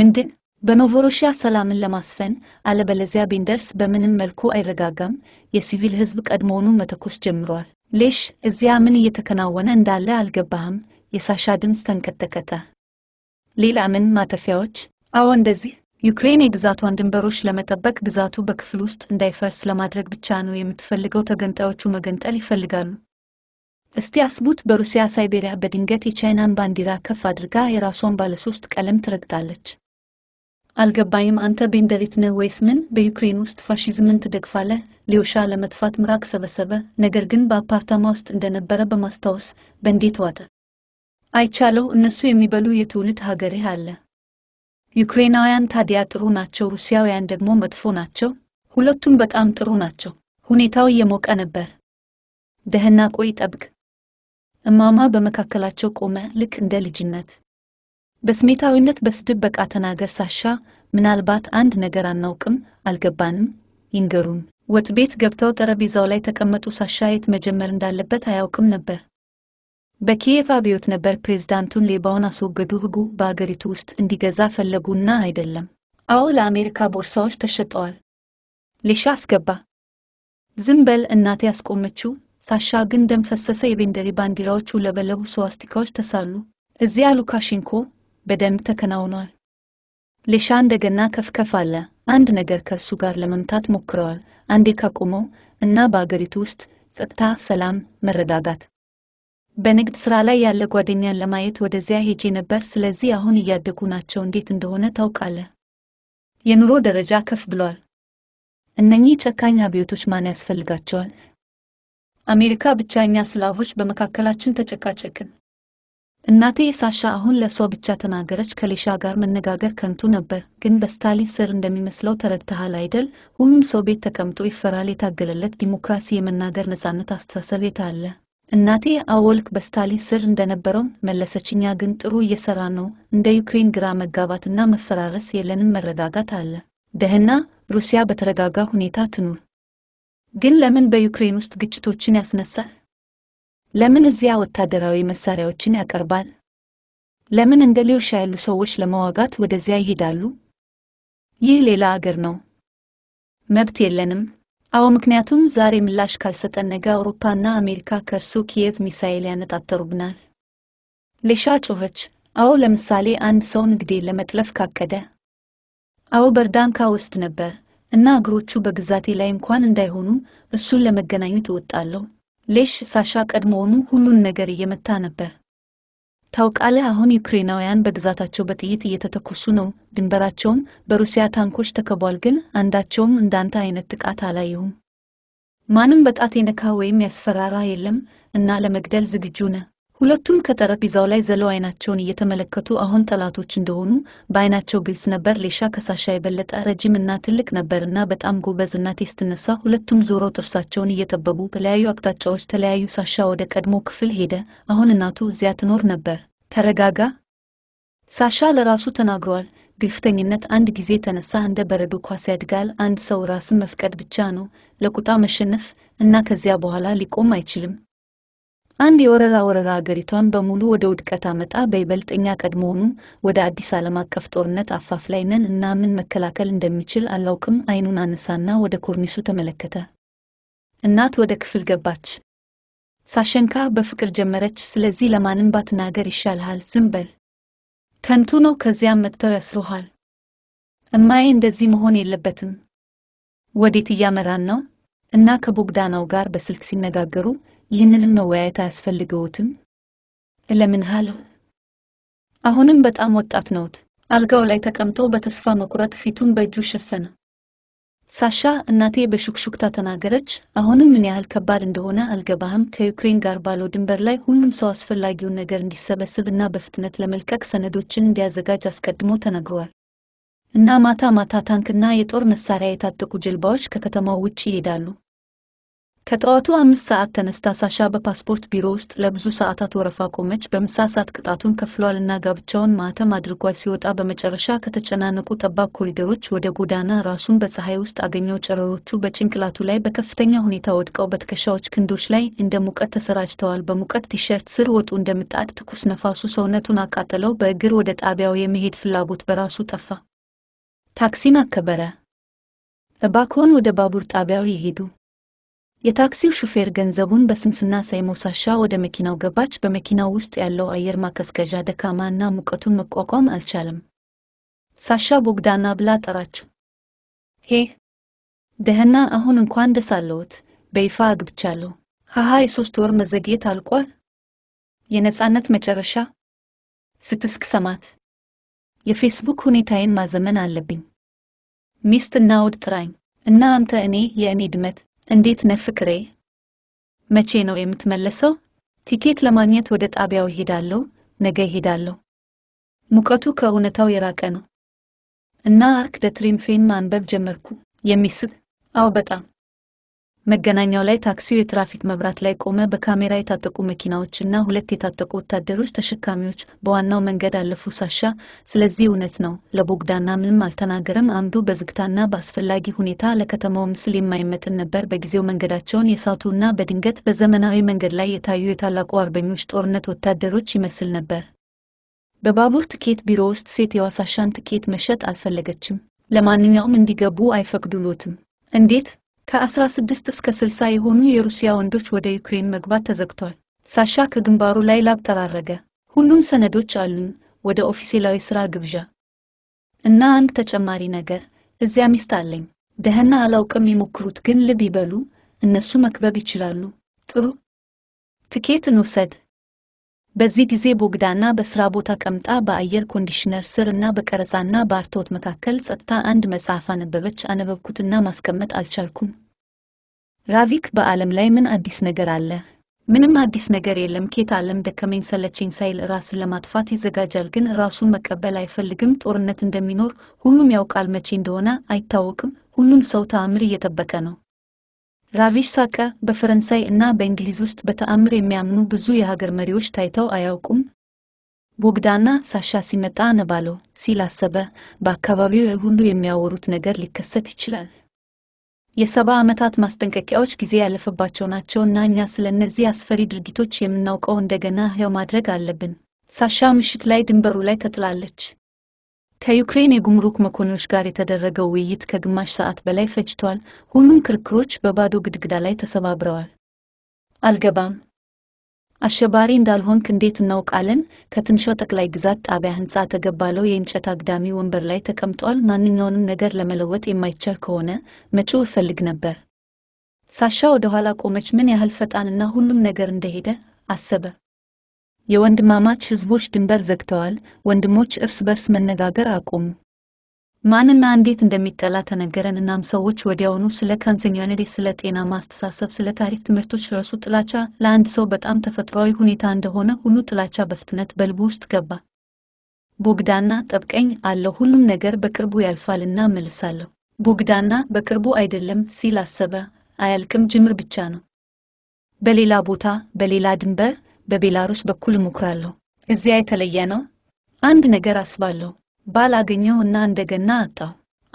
ምንድን በኖቮሮሺያ ሰላምን ለማስፈን አለበለዚያ ቤንደርስ በምንም መልኩ አይረጋጋም። የሲቪል ሕዝብ ቀድሞውኑ መተኮስ ጀምሯል። ሌሽ እዚያ ምን እየተከናወነ እንዳለ አልገባህም? የሳሻ ድምፅ ተንከተከተ። ሌላ ምን ማተፊያዎች? አዎ እንደዚህ ዩክሬን የግዛቷን ድንበሮች ለመጠበቅ ግዛቱ በክፍል ውስጥ እንዳይፈርስ ለማድረግ ብቻ ነው የምትፈልገው። ተገንጣዮቹ መገንጠል ይፈልጋሉ። እስቲ አስቡት፣ በሩሲያ ሳይቤሪያ በድንገት የቻይናን ባንዲራ ከፍ አድርጋ የራሷን ባለሶስት ቀለም ትረግጣለች። አልገባይም አንተ ቤንደሪት ነህ ወይስ ምን? በዩክሬን ውስጥ ፋሺዝምን ትደግፋለህ? ሊዮሻ ለመጥፋት ምራቅ ሰበሰበ። ነገር ግን በአፓርታማ ውስጥ እንደነበረ በማስታወስ በእንዴት ዋተ አይቻለው። እነሱ የሚበሉ የትውልድ ሀገርህ አለ። ዩክሬናውያን ታዲያ ጥሩ ናቸው፣ ሩሲያውያን ደግሞ መጥፎ ናቸው። ሁለቱም በጣም ጥሩ ናቸው። ሁኔታው እየሞቀ ነበር። ደህና ቆይ፣ ጠብቅ። እማማ በመካከላቸው ቆመ፣ ልክ እንደ ልጅነት በስሜታዊነት በስድብ ተናገር ሳሻ ምናልባት አንድ ነገር አናውቅም አልገባንም ይንገሩን ወጥ ቤት ገብተው ጠረጴዛው ላይ ተቀመጡ ሳሻ የት መጀመር እንዳለበት አያውቅም ነበር በኪየቭ አብዮት ነበር ፕሬዝዳንቱን ሌባውን አስወገዱ ህጉ በአገሪቱ ውስጥ እንዲገዛ ፈለጉና አይደለም አዎ ለአሜሪካ ቦርሳዎች ተሸጠዋል ሌሻ አስገባ ዝም በል እናቴ ያስቆመችው ሳሻ ግን ደም ፈሰሰ የቤንደሪ ባንዲራዎች ለበለቡ ስዋስቲካዎች ተሳሉ እዚያ ሉካሼንኮ በደንብ ተከናውኗል። ሌሻ እንደገና ከፍከፍ አለ። አንድ ነገር ከእሱ ጋር ለመምታት ሞክረዋል። አንዴ ካቆመው እና በአገሪቱ ውስጥ ጸጥታ፣ ሰላም፣ መረጋጋት በንግድ ስራ ላይ ያለ ጓደኛን ለማየት ወደዚያ ሄጄ ነበር። ስለዚህ አሁን እያደጉ ናቸው። እንዴት እንደሆነ ታውቃለህ። የኑሮ ደረጃ ከፍ ብሏል። እነኚህ ጨካኝ አብዮቶች ማን ያስፈልጋቸዋል? አሜሪካ ብቻ እኛ ስላቮች በመካከላችን ተጨቃጨቅን። እናቴ የሳሻ አሁን ለሷ ብቻ ተናገረች። ከሌሻ ጋር መነጋገር ከንቱ ነበር፣ ግን በስታሊን ስር እንደሚመስለው ተረድተሃል አይደል? ሁሉም ሰው ቤት ተቀምጦ ይፈራል። የታገለለት ዲሞክራሲ፣ የመናገር ነጻነት አስተሳሰብ የት አለ? እናቴ አወልክ በስታሊን ስር እንደነበረው መለሰች። እኛ ግን ጥሩ እየሰራ ነው። እንደ ዩክሬን ግራ መጋባትና መፈራረስ የለንም። መረጋጋት አለ። ደህና ሩሲያ በተረጋጋ ሁኔታ ትኑር። ግን ለምን በዩክሬን ውስጥ ግጭቶችን ያስነሳል? ለምን እዚያ ወታደራዊ መሳሪያዎችን ያቀርባል? ለምን እንደ ሌውሻ ያሉ ሰዎች ለመዋጋት ወደዚያ ይሄዳሉ? ይህ ሌላ አገር ነው። መብት የለንም። አዎ፣ ምክንያቱም ዛሬ ምላሽ ካልሰጠን ነገ አውሮፓና አሜሪካ ከእርሱ ኪየቭ ሚሳኤል ያነጣጠሩብናል። ሌሻ ጮኸች። አዎ፣ ለምሳሌ አንድ ሰው ንግዴን ለመጥለፍ ካቀደ፣ አዎ፣ በርዳንካ ውስጥ ነበር እና እግሮቹ በግዛቴ ላይ እንኳን እንዳይሆኑ እሱን ለመገናኘት እወጣለሁ። ሌሽ ሳሻ ቀድሞውኑ ሁሉን ነገር እየመታ ነበር። ታውቃለህ፣ አሁን ዩክሬናውያን በግዛታቸው በጥይት እየተተኮሱ ነው። ድንበራቸውም በሩሲያ ታንኮች ተከቧል። ግን አንዳቸውም እንዳንተ አይነት ጥቃት አላየሁም። ማንም በጣት የነካ ወይም ያስፈራራ የለም እና ለመግደል ዝግጁ ነህ። ሁለቱም ከጠረጴዛው ላይ ዘለው አይናቸውን እየተመለከቱ አሁን ጠላቶች እንደሆኑ በአይናቸው ግልጽ ነበር። ሌሻ ከሳሻ የበለጠ ረጅም እና ትልቅ ነበርና በጣም ጎበዝ እና ስትነሳ ሁለቱም ዞረው ጥርሳቸውን እየጠበቡ በተለያዩ አቅጣጫዎች ተለያዩ። ሳሻ ወደ ቀድሞ ክፍል ሄደ። አሁን እናቱ እዚያ ትኖር ነበር። ተረጋጋ፣ ሳሻ ለራሱ ተናግሯል። ግልፍተኝነት አንድ ጊዜ ተነሳ እንደ በረዶ ኳስ ያድጋል። አንድ ሰው ራስን መፍቀድ ብቻ ነው ለቁጣ መሸነፍ እና ከዚያ በኋላ ሊቆም አይችልም። አንድ የወረራ ወረራ አገሪቷን በሙሉ ወደ ውድቀት አመጣ። በይበልጥኛ ቀድሞውኑ ወደ አዲስ ዓለም አቀፍ ጦርነት አፋፍ ላይ ነን እና ምን መከላከል እንደሚችል አላውቅም። አይኑን አነሳና ወደ ኮርኒሱ ተመለከተ። እናት ወደ ክፍል ገባች። ሳሸንካ በፍቅር ጀመረች። ስለዚህ ለማንም ባትናገር ይሻልሃል፣ ዝም በል ከንቱ ነው። ከዚያም መጥተው ያስሩሃል። እማዬ እንደዚህ መሆን የለበትም። ወዴት እያመራን ነው? እና ከቦግዳናው ጋር በስልክ ሲነጋገሩ ይህንንም መወያየት አያስፈልገውትም ለምን አለሁ። አሁንም በጣም ወጣት ነውት። አልጋው ላይ ተቀምጦ በተስፋ መቁረጥ ፊቱን በእጁ ሸፈነ። ሳሻ እናቴ በሹክሹክታ ተናገረች። አሁንም ምን ያህል ከባድ እንደሆነ አልገባህም። ከዩክሬን ጋር ባለው ድንበር ላይ ሁሉም ሰው አስፈላጊውን ነገር እንዲሰበስብ እና በፍጥነት ለመልቀቅ ሰነዶችን እንዲያዘጋጅ አስቀድሞ ተነግሯል። እና ማታ ማታ ታንክና የጦር መሳሪያ የታጠቁ ጀልባዎች ከከተማው ውጭ ይሄዳሉ። ከጠዋቱ አምስት ሰዓት ተነስታ ሳሻ በፓስፖርት ቢሮ ውስጥ ለብዙ ሰዓታት ወረፋ ቆመች። በምሳ ሰዓት ቅጣቱን ከፍሏል ጋብቻውን ማተም አድርጓል። ሲወጣ በመጨረሻ ከተጨናነቁ ጠባብ ኮሪደሮች ወደ ጎዳና ራሱን በፀሐይ ውስጥ አገኘው። ጨረሮቹ በጭንቅላቱ ላይ በከፍተኛ ሁኔታ ወድቀው በትከሻዎች ክንዶች ላይ እንደ ሙቀት ተሰራጭተዋል። በሙቀት ቲሸርት ስር ወጡ እንደምጣድ ትኩስ ነፋሱ ሰውነቱን አቃጠለው። በእግር ወደ ጣቢያው የመሄድ ፍላጎት በራሱ ጠፋ። ታክሲን አከበረ። እባክዎን ወደ ባቡር ጣቢያው ይሄዱ የታክሲው ሹፌር ገንዘቡን በስንፍና ሳይሞሳሻ ወደ መኪናው ገባች። በመኪናው ውስጥ ያለው አየር ማቀዝቀዣ ደካማ እና ሙቀቱን መቋቋም አልቻለም። ሳሻ ቦግዳና ብላ ጠራችው። ሄ ደህና፣ አሁን እንኳን ደስ አለዎት፣ በይፋ አግብቻለሁ። ሀሃ የሶስት ወር መዘግየት አልቋል። የነጻነት መጨረሻ ስትስክ ሰማት። የፌስቡክ ሁኔታዬን ማዘመን አለብኝ። ሚስት እና ውድ ጥራኝ እና አንተ እኔ የእኔ ድመት እንዴት ነህ ፍቅሬ? መቼ ነው የምትመለሰው? ቲኬት ለማግኘት ወደ ጣቢያው እሄዳለሁ። ነገ እሄዳለሁ። ሙቀቱ ከእውነታው የራቀ ነው እና አርክ ደ ትሪምፌን ማንበብ ጀመርኩ። የሚስብ አዎ፣ በጣም መገናኛው ላይ ታክሲው የትራፊክ መብራት ላይ ቆመ። በካሜራ የታጠቁ መኪናዎች እና ሁለት የታጠቁ ወታደሮች ተሸካሚዎች በዋናው መንገድ አለፉ። ሳሻ ስለዚህ እውነት ነው ለቦግዳና ምንም አልተናገረም። አምዱ በዝግታና በአስፈላጊ ሁኔታ ለከተማው ምስል የማይመጥን ነበር። በጊዜው መንገዳቸውን የሳቱ በድንገት በዘመናዊ መንገድ ላይ የታዩ የታላቁ አርበኞች ጦርነት ወታደሮች ይመስል ነበር። በባቡር ትኬት ቢሮ ውስጥ ሴት የዋሳሻን ትኬት መሸጥ አልፈለገችም። ለማንኛውም እንዲገቡ አይፈቅዱሎትም። እንዴት ከ16 እስከ 60 የሆኑ የሩሲያ ወንዶች ወደ ዩክሬን መግባት ተዘግቷል። ሳሻ ከግንባሩ ላይ ላብ ተራረገ። ሁሉም ሰነዶች አሉን፣ ወደ ኦፊሴላዊ ሥራ ግብዣ እና አንድ ተጨማሪ ነገር፣ እዚያ ሚስት አለኝ። ደህና አላውቅም፣ የሞክሩት ግን ልብ ይበሉ፣ እነሱ መክበብ ይችላሉ። ጥሩ ትኬት እንውሰድ፣ በዚህ ጊዜ ቦግዳና በስራ ቦታ ቀምጣ በአየር ኮንዲሽነር ስር እና በቀረጻና በአርትዖት መካከል ጸጥታ አንድ መጽሐፍ አነበበች። አነበብኩትና ማስቀመጥ አልቻልኩም። ራቪክ በዓለም ላይ ምን አዲስ ነገር አለ? ምንም አዲስ ነገር የለም። ኬት ዓለም ደከመኝ ሰለቸኝ ሳይል ራስን ለማጥፋት ይዘጋጃል፣ ግን ራሱን መቀበል አይፈልግም። ጦርነት እንደሚኖር ሁሉም ያውቃል፣ መቼ እንደሆነ አይታወቅም። ሁሉም ሰው ተአምር እየጠበቀ ነው። ራቪሽ ሳቀ። በፈረንሳይ እና በእንግሊዝ ውስጥ በተአምር የሚያምኑ ብዙ የሀገር መሪዎች ታይተው አያውቁም። ቦግዳና ሳሻ ሲመጣ ነባለው ሲል አሰበ። በአካባቢው ሁሉ የሚያወሩት ነገር ሊከሰት ይችላል። የሰባ ዓመታት ማስጠንቀቂያዎች ጊዜ ያለፈባቸው ናቸው እና እኛ ስለ እነዚህ አስፈሪ ድርጊቶች የምናውቀው እንደገና ሕያው ማድረግ አለብን። ሳሻ ምሽት ላይ ድንበሩ ላይ ተጥላለች። ከዩክሬን የጉምሩክ መኮንኖች ጋር የተደረገው ውይይት ከግማሽ ሰዓት በላይ ፈጅቷል። ሁሉም ክርክሮች በባዶ ግድግዳ ላይ ተሰባብረዋል። አልገባም። አሸባሪ እንዳልሆንክ እንዴት እናውቃለን? ከትንሿ ጠቅላይ ግዛት ጣቢያ ሕንፃ ተገባለው የእንጨት አግዳሚ ወንበር ላይ ተቀምጧል። ማንኛውንም ነገር ለመለወጥ የማይቻል ከሆነ መጪው እፈልግ ነበር። ሳሻ ወደ ኋላ ቆመች። ምን ያህል ፈጣንና ሁሉም ነገር እንደሄደ አሰበ። የወንድማማች ህዝቦች ድንበር ዘግተዋል። ወንድሞች እርስ በርስ መነጋገር አቁም። ማንና እንዴት እንደሚጠላ ተነገረን። እናም ሰዎች ወዲያውኑ ስለ ካንሰኞኔዴ፣ ስለ ጤና ማስተሳሰብ፣ ስለ ታሪክ ትምህርቶች ረሱ። ጥላቻ ለአንድ ሰው በጣም ተፈጥሯዊ ሁኔታ እንደሆነ ሁሉ ጥላቻ በፍጥነት በልቡ ውስጥ ገባ። ቦግዳና ጠብቀኝ አለው። ሁሉም ነገር በቅርቡ ያልፋልና መልሳለሁ። ቦግዳና በቅርቡ አይደለም ሲል አሰበ። አያልቅም፣ ጅምር ብቻ ነው። በሌላ ቦታ፣ በሌላ ድንበር በቤላሩስ በኩል እሞክራለሁ። እዚያ የተለየ ነው። አንድ ነገር አስባለሁ። ባል አገኘው እና እንደገና አጣው።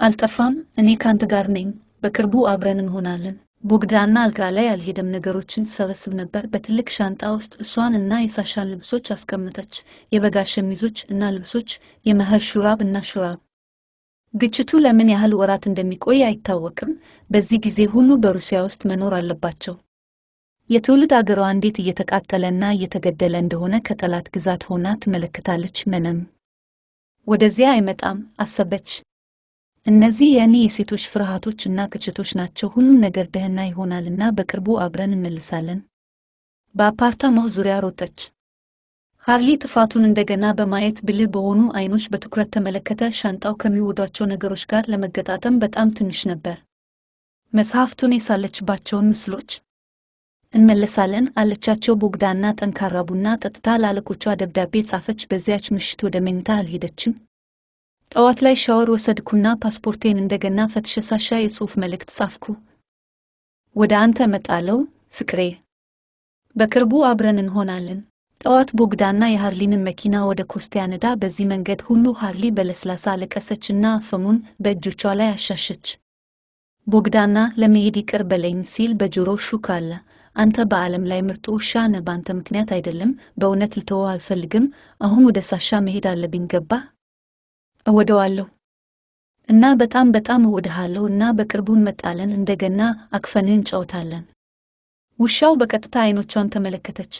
አልጠፋም። እኔ ካንተ ጋር ነኝ። በቅርቡ አብረን እንሆናለን። ቦግዳና አልጋ ላይ አልሄደም። ነገሮችን ትሰበስብ ነበር። በትልቅ ሻንጣ ውስጥ እሷን እና የሳሻን ልብሶች አስቀምጠች የበጋ ሸሚዞች እና ልብሶች፣ የመኸር ሹራብ እና ሹራብ። ግጭቱ ለምን ያህል ወራት እንደሚቆይ አይታወቅም። በዚህ ጊዜ ሁሉ በሩሲያ ውስጥ መኖር አለባቸው። የትውልድ አገሯ እንዴት እየተቃጠለና እየተገደለ እንደሆነ ከጠላት ግዛት ሆና ትመለከታለች። መነም። ወደዚያ አይመጣም አሰበች። እነዚህ የእኔ የሴቶች ፍርሃቶች እና ክችቶች ናቸው። ሁሉም ነገር ደህና ይሆናልና በቅርቡ አብረን እንመልሳለን። በአፓርታማው ዙሪያ ሮጠች። ሃርሊ ጥፋቱን እንደገና በማየት ብልህ በሆኑ አይኖች በትኩረት ተመለከተ። ሻንጣው ከሚወዷቸው ነገሮች ጋር ለመገጣጠም በጣም ትንሽ ነበር። መጽሐፍቱን የሳለችባቸውን ምስሎች እንመለሳለን አለቻቸው። ቦግዳና ጠንካራ ቡና ጠጥታ ላለቆቿ ደብዳቤ ጻፈች። በዚያች ምሽት ወደ መኝታ አልሄደችም። ጠዋት ላይ ሻወር ወሰድኩና ፓስፖርቴን እንደገና ፈትሸሳሻ የጽሑፍ መልእክት ጻፍኩ። ወደ አንተ መጣለው ፍቅሬ፣ በቅርቡ አብረን እንሆናለን። ጠዋት ቦግዳና የሃርሊንን መኪና ወደ ኮስቲያ ነዳ። በዚህ መንገድ ሁሉ ሃርሊ በለስላሳ ለቀሰች እና አፈሙን በእጆቿ ላይ አሻሸች። ቦግዳና ለመሄድ ይቅር በለኝ ሲል በጆሮ ሹክ አለ። አንተ በዓለም ላይ ምርጡ ውሻ ነህ። በአንተ ምክንያት አይደለም። በእውነት ልተወው አልፈልግም። አሁን ወደ ሳሻ መሄድ አለብኝ። ገባ? እወደዋለሁ እና በጣም በጣም እወድሃለሁ እና በቅርቡ እንመጣለን። እንደገና አክፈንን እንጫወታለን። ውሻው በቀጥታ አይኖቿን ተመለከተች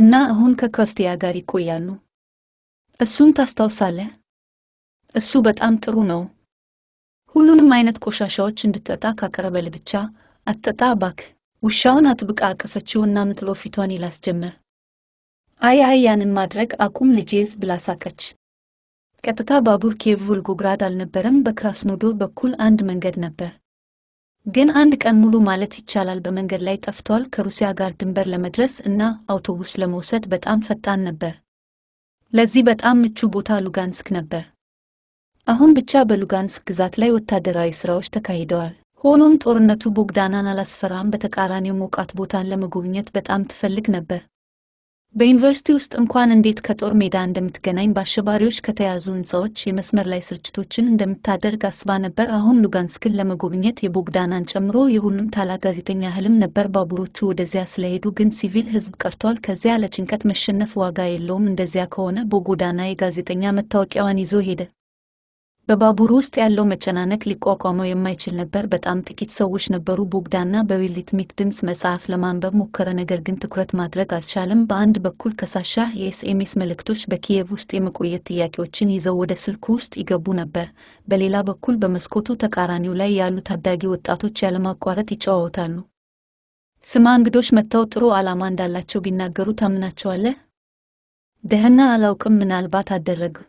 እና አሁን ከኮስቲያ ጋር ይቆያሉ። እሱን ታስታውሳለህ? እሱ በጣም ጥሩ ነው። ሁሉንም አይነት ቆሻሻዎች እንድትጠጣ ካቀረበል ብቻ አትጠጣ እባክህ። ውሻውን አጥብቃ አቀፈችውና ምጥሎ ፊቷን ይላስ ጀመር። አይ አይ ያንን ማድረግ አቁም ልጄ ብላ ሳቀች። ቀጥታ ባቡር ኬቭ ቮልጎግራድ አልነበረም፣ በክራስኖዶር በኩል አንድ መንገድ ነበር። ግን አንድ ቀን ሙሉ ማለት ይቻላል በመንገድ ላይ ጠፍቷል። ከሩሲያ ጋር ድንበር ለመድረስ እና አውቶቡስ ለመውሰድ በጣም ፈጣን ነበር። ለዚህ በጣም ምቹ ቦታ ሉጋንስክ ነበር። አሁን ብቻ በሉጋንስክ ግዛት ላይ ወታደራዊ ሥራዎች ተካሂደዋል። ሆኖም ጦርነቱ ቦግዳናን አላስፈራም። በተቃራኒው ሞቃት ቦታን ለመጎብኘት በጣም ትፈልግ ነበር። በዩኒቨርሲቲ ውስጥ እንኳን እንዴት ከጦር ሜዳ እንደምትገናኝ በአሸባሪዎች ከተያዙ ህንፃዎች የመስመር ላይ ስርጭቶችን እንደምታደርግ አስባ ነበር። አሁን ሉጋንስክን ለመጎብኘት የቦግዳናን ጨምሮ የሁሉም ታላ ጋዜጠኛ ህልም ነበር። ባቡሮቹ ወደዚያ ስለሄዱ ግን ሲቪል ህዝብ ቀርቷል። ከዚያ ለጭንቀት መሸነፍ ዋጋ የለውም። እንደዚያ ከሆነ ቦጎዳና የጋዜጠኛ መታወቂያዋን ይዞ ሄደ። በባቡር ውስጥ ያለው መጨናነቅ ሊቋቋመው የማይችል ነበር። በጣም ጥቂት ሰዎች ነበሩ። ቦግዳና በዊል ስሚት ድምፅ መጽሐፍ ለማንበብ ሞከረ፣ ነገር ግን ትኩረት ማድረግ አልቻለም። በአንድ በኩል ከሳሻ የኤስኤምኤስ መልእክቶች በኪየቭ ውስጥ የመቆየት ጥያቄዎችን ይዘው ወደ ስልክ ውስጥ ይገቡ ነበር። በሌላ በኩል በመስኮቱ ተቃራኒው ላይ ያሉ ታዳጊ ወጣቶች ያለማቋረጥ ይጨዋወታሉ። ስማ፣ እንግዶች መጥተው ጥሩ ዓላማ እንዳላቸው ቢናገሩ ታምናቸዋለህ? ደህና አላውቅም፣ ምናልባት አደረግሁ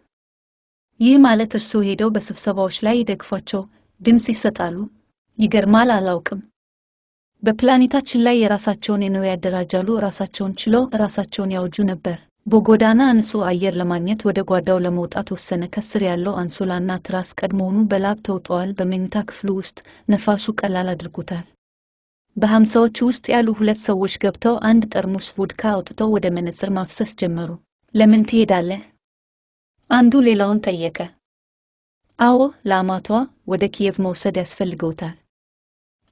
ይህ ማለት እርሱ ሄደው በስብሰባዎች ላይ ይደግፏቸው፣ ድምፅ ይሰጣሉ። ይገርማል፣ አላውቅም። በፕላኔታችን ላይ የራሳቸውን የንዌ ያደራጃሉ። ራሳቸውን ችለው ራሳቸውን ያውጁ ነበር። በጎዳና አንሶ አየር ለማግኘት ወደ ጓዳው ለመውጣት ወሰነ። ከስር ያለው አንሶላና ትራስ ቀድሞውኑ በላብ ተውጠዋል። በመኝታ ክፍሉ ውስጥ ነፋሱ ቀላል አድርጎታል። በሀምሳዎቹ ውስጥ ያሉ ሁለት ሰዎች ገብተው አንድ ጠርሙስ ቮድካ አውጥተው ወደ መነጽር ማፍሰስ ጀመሩ። ለምን ትሄዳለህ? አንዱ ሌላውን ጠየቀ። አዎ ላማቷ ወደ ኪየቭ መውሰድ ያስፈልገውታል።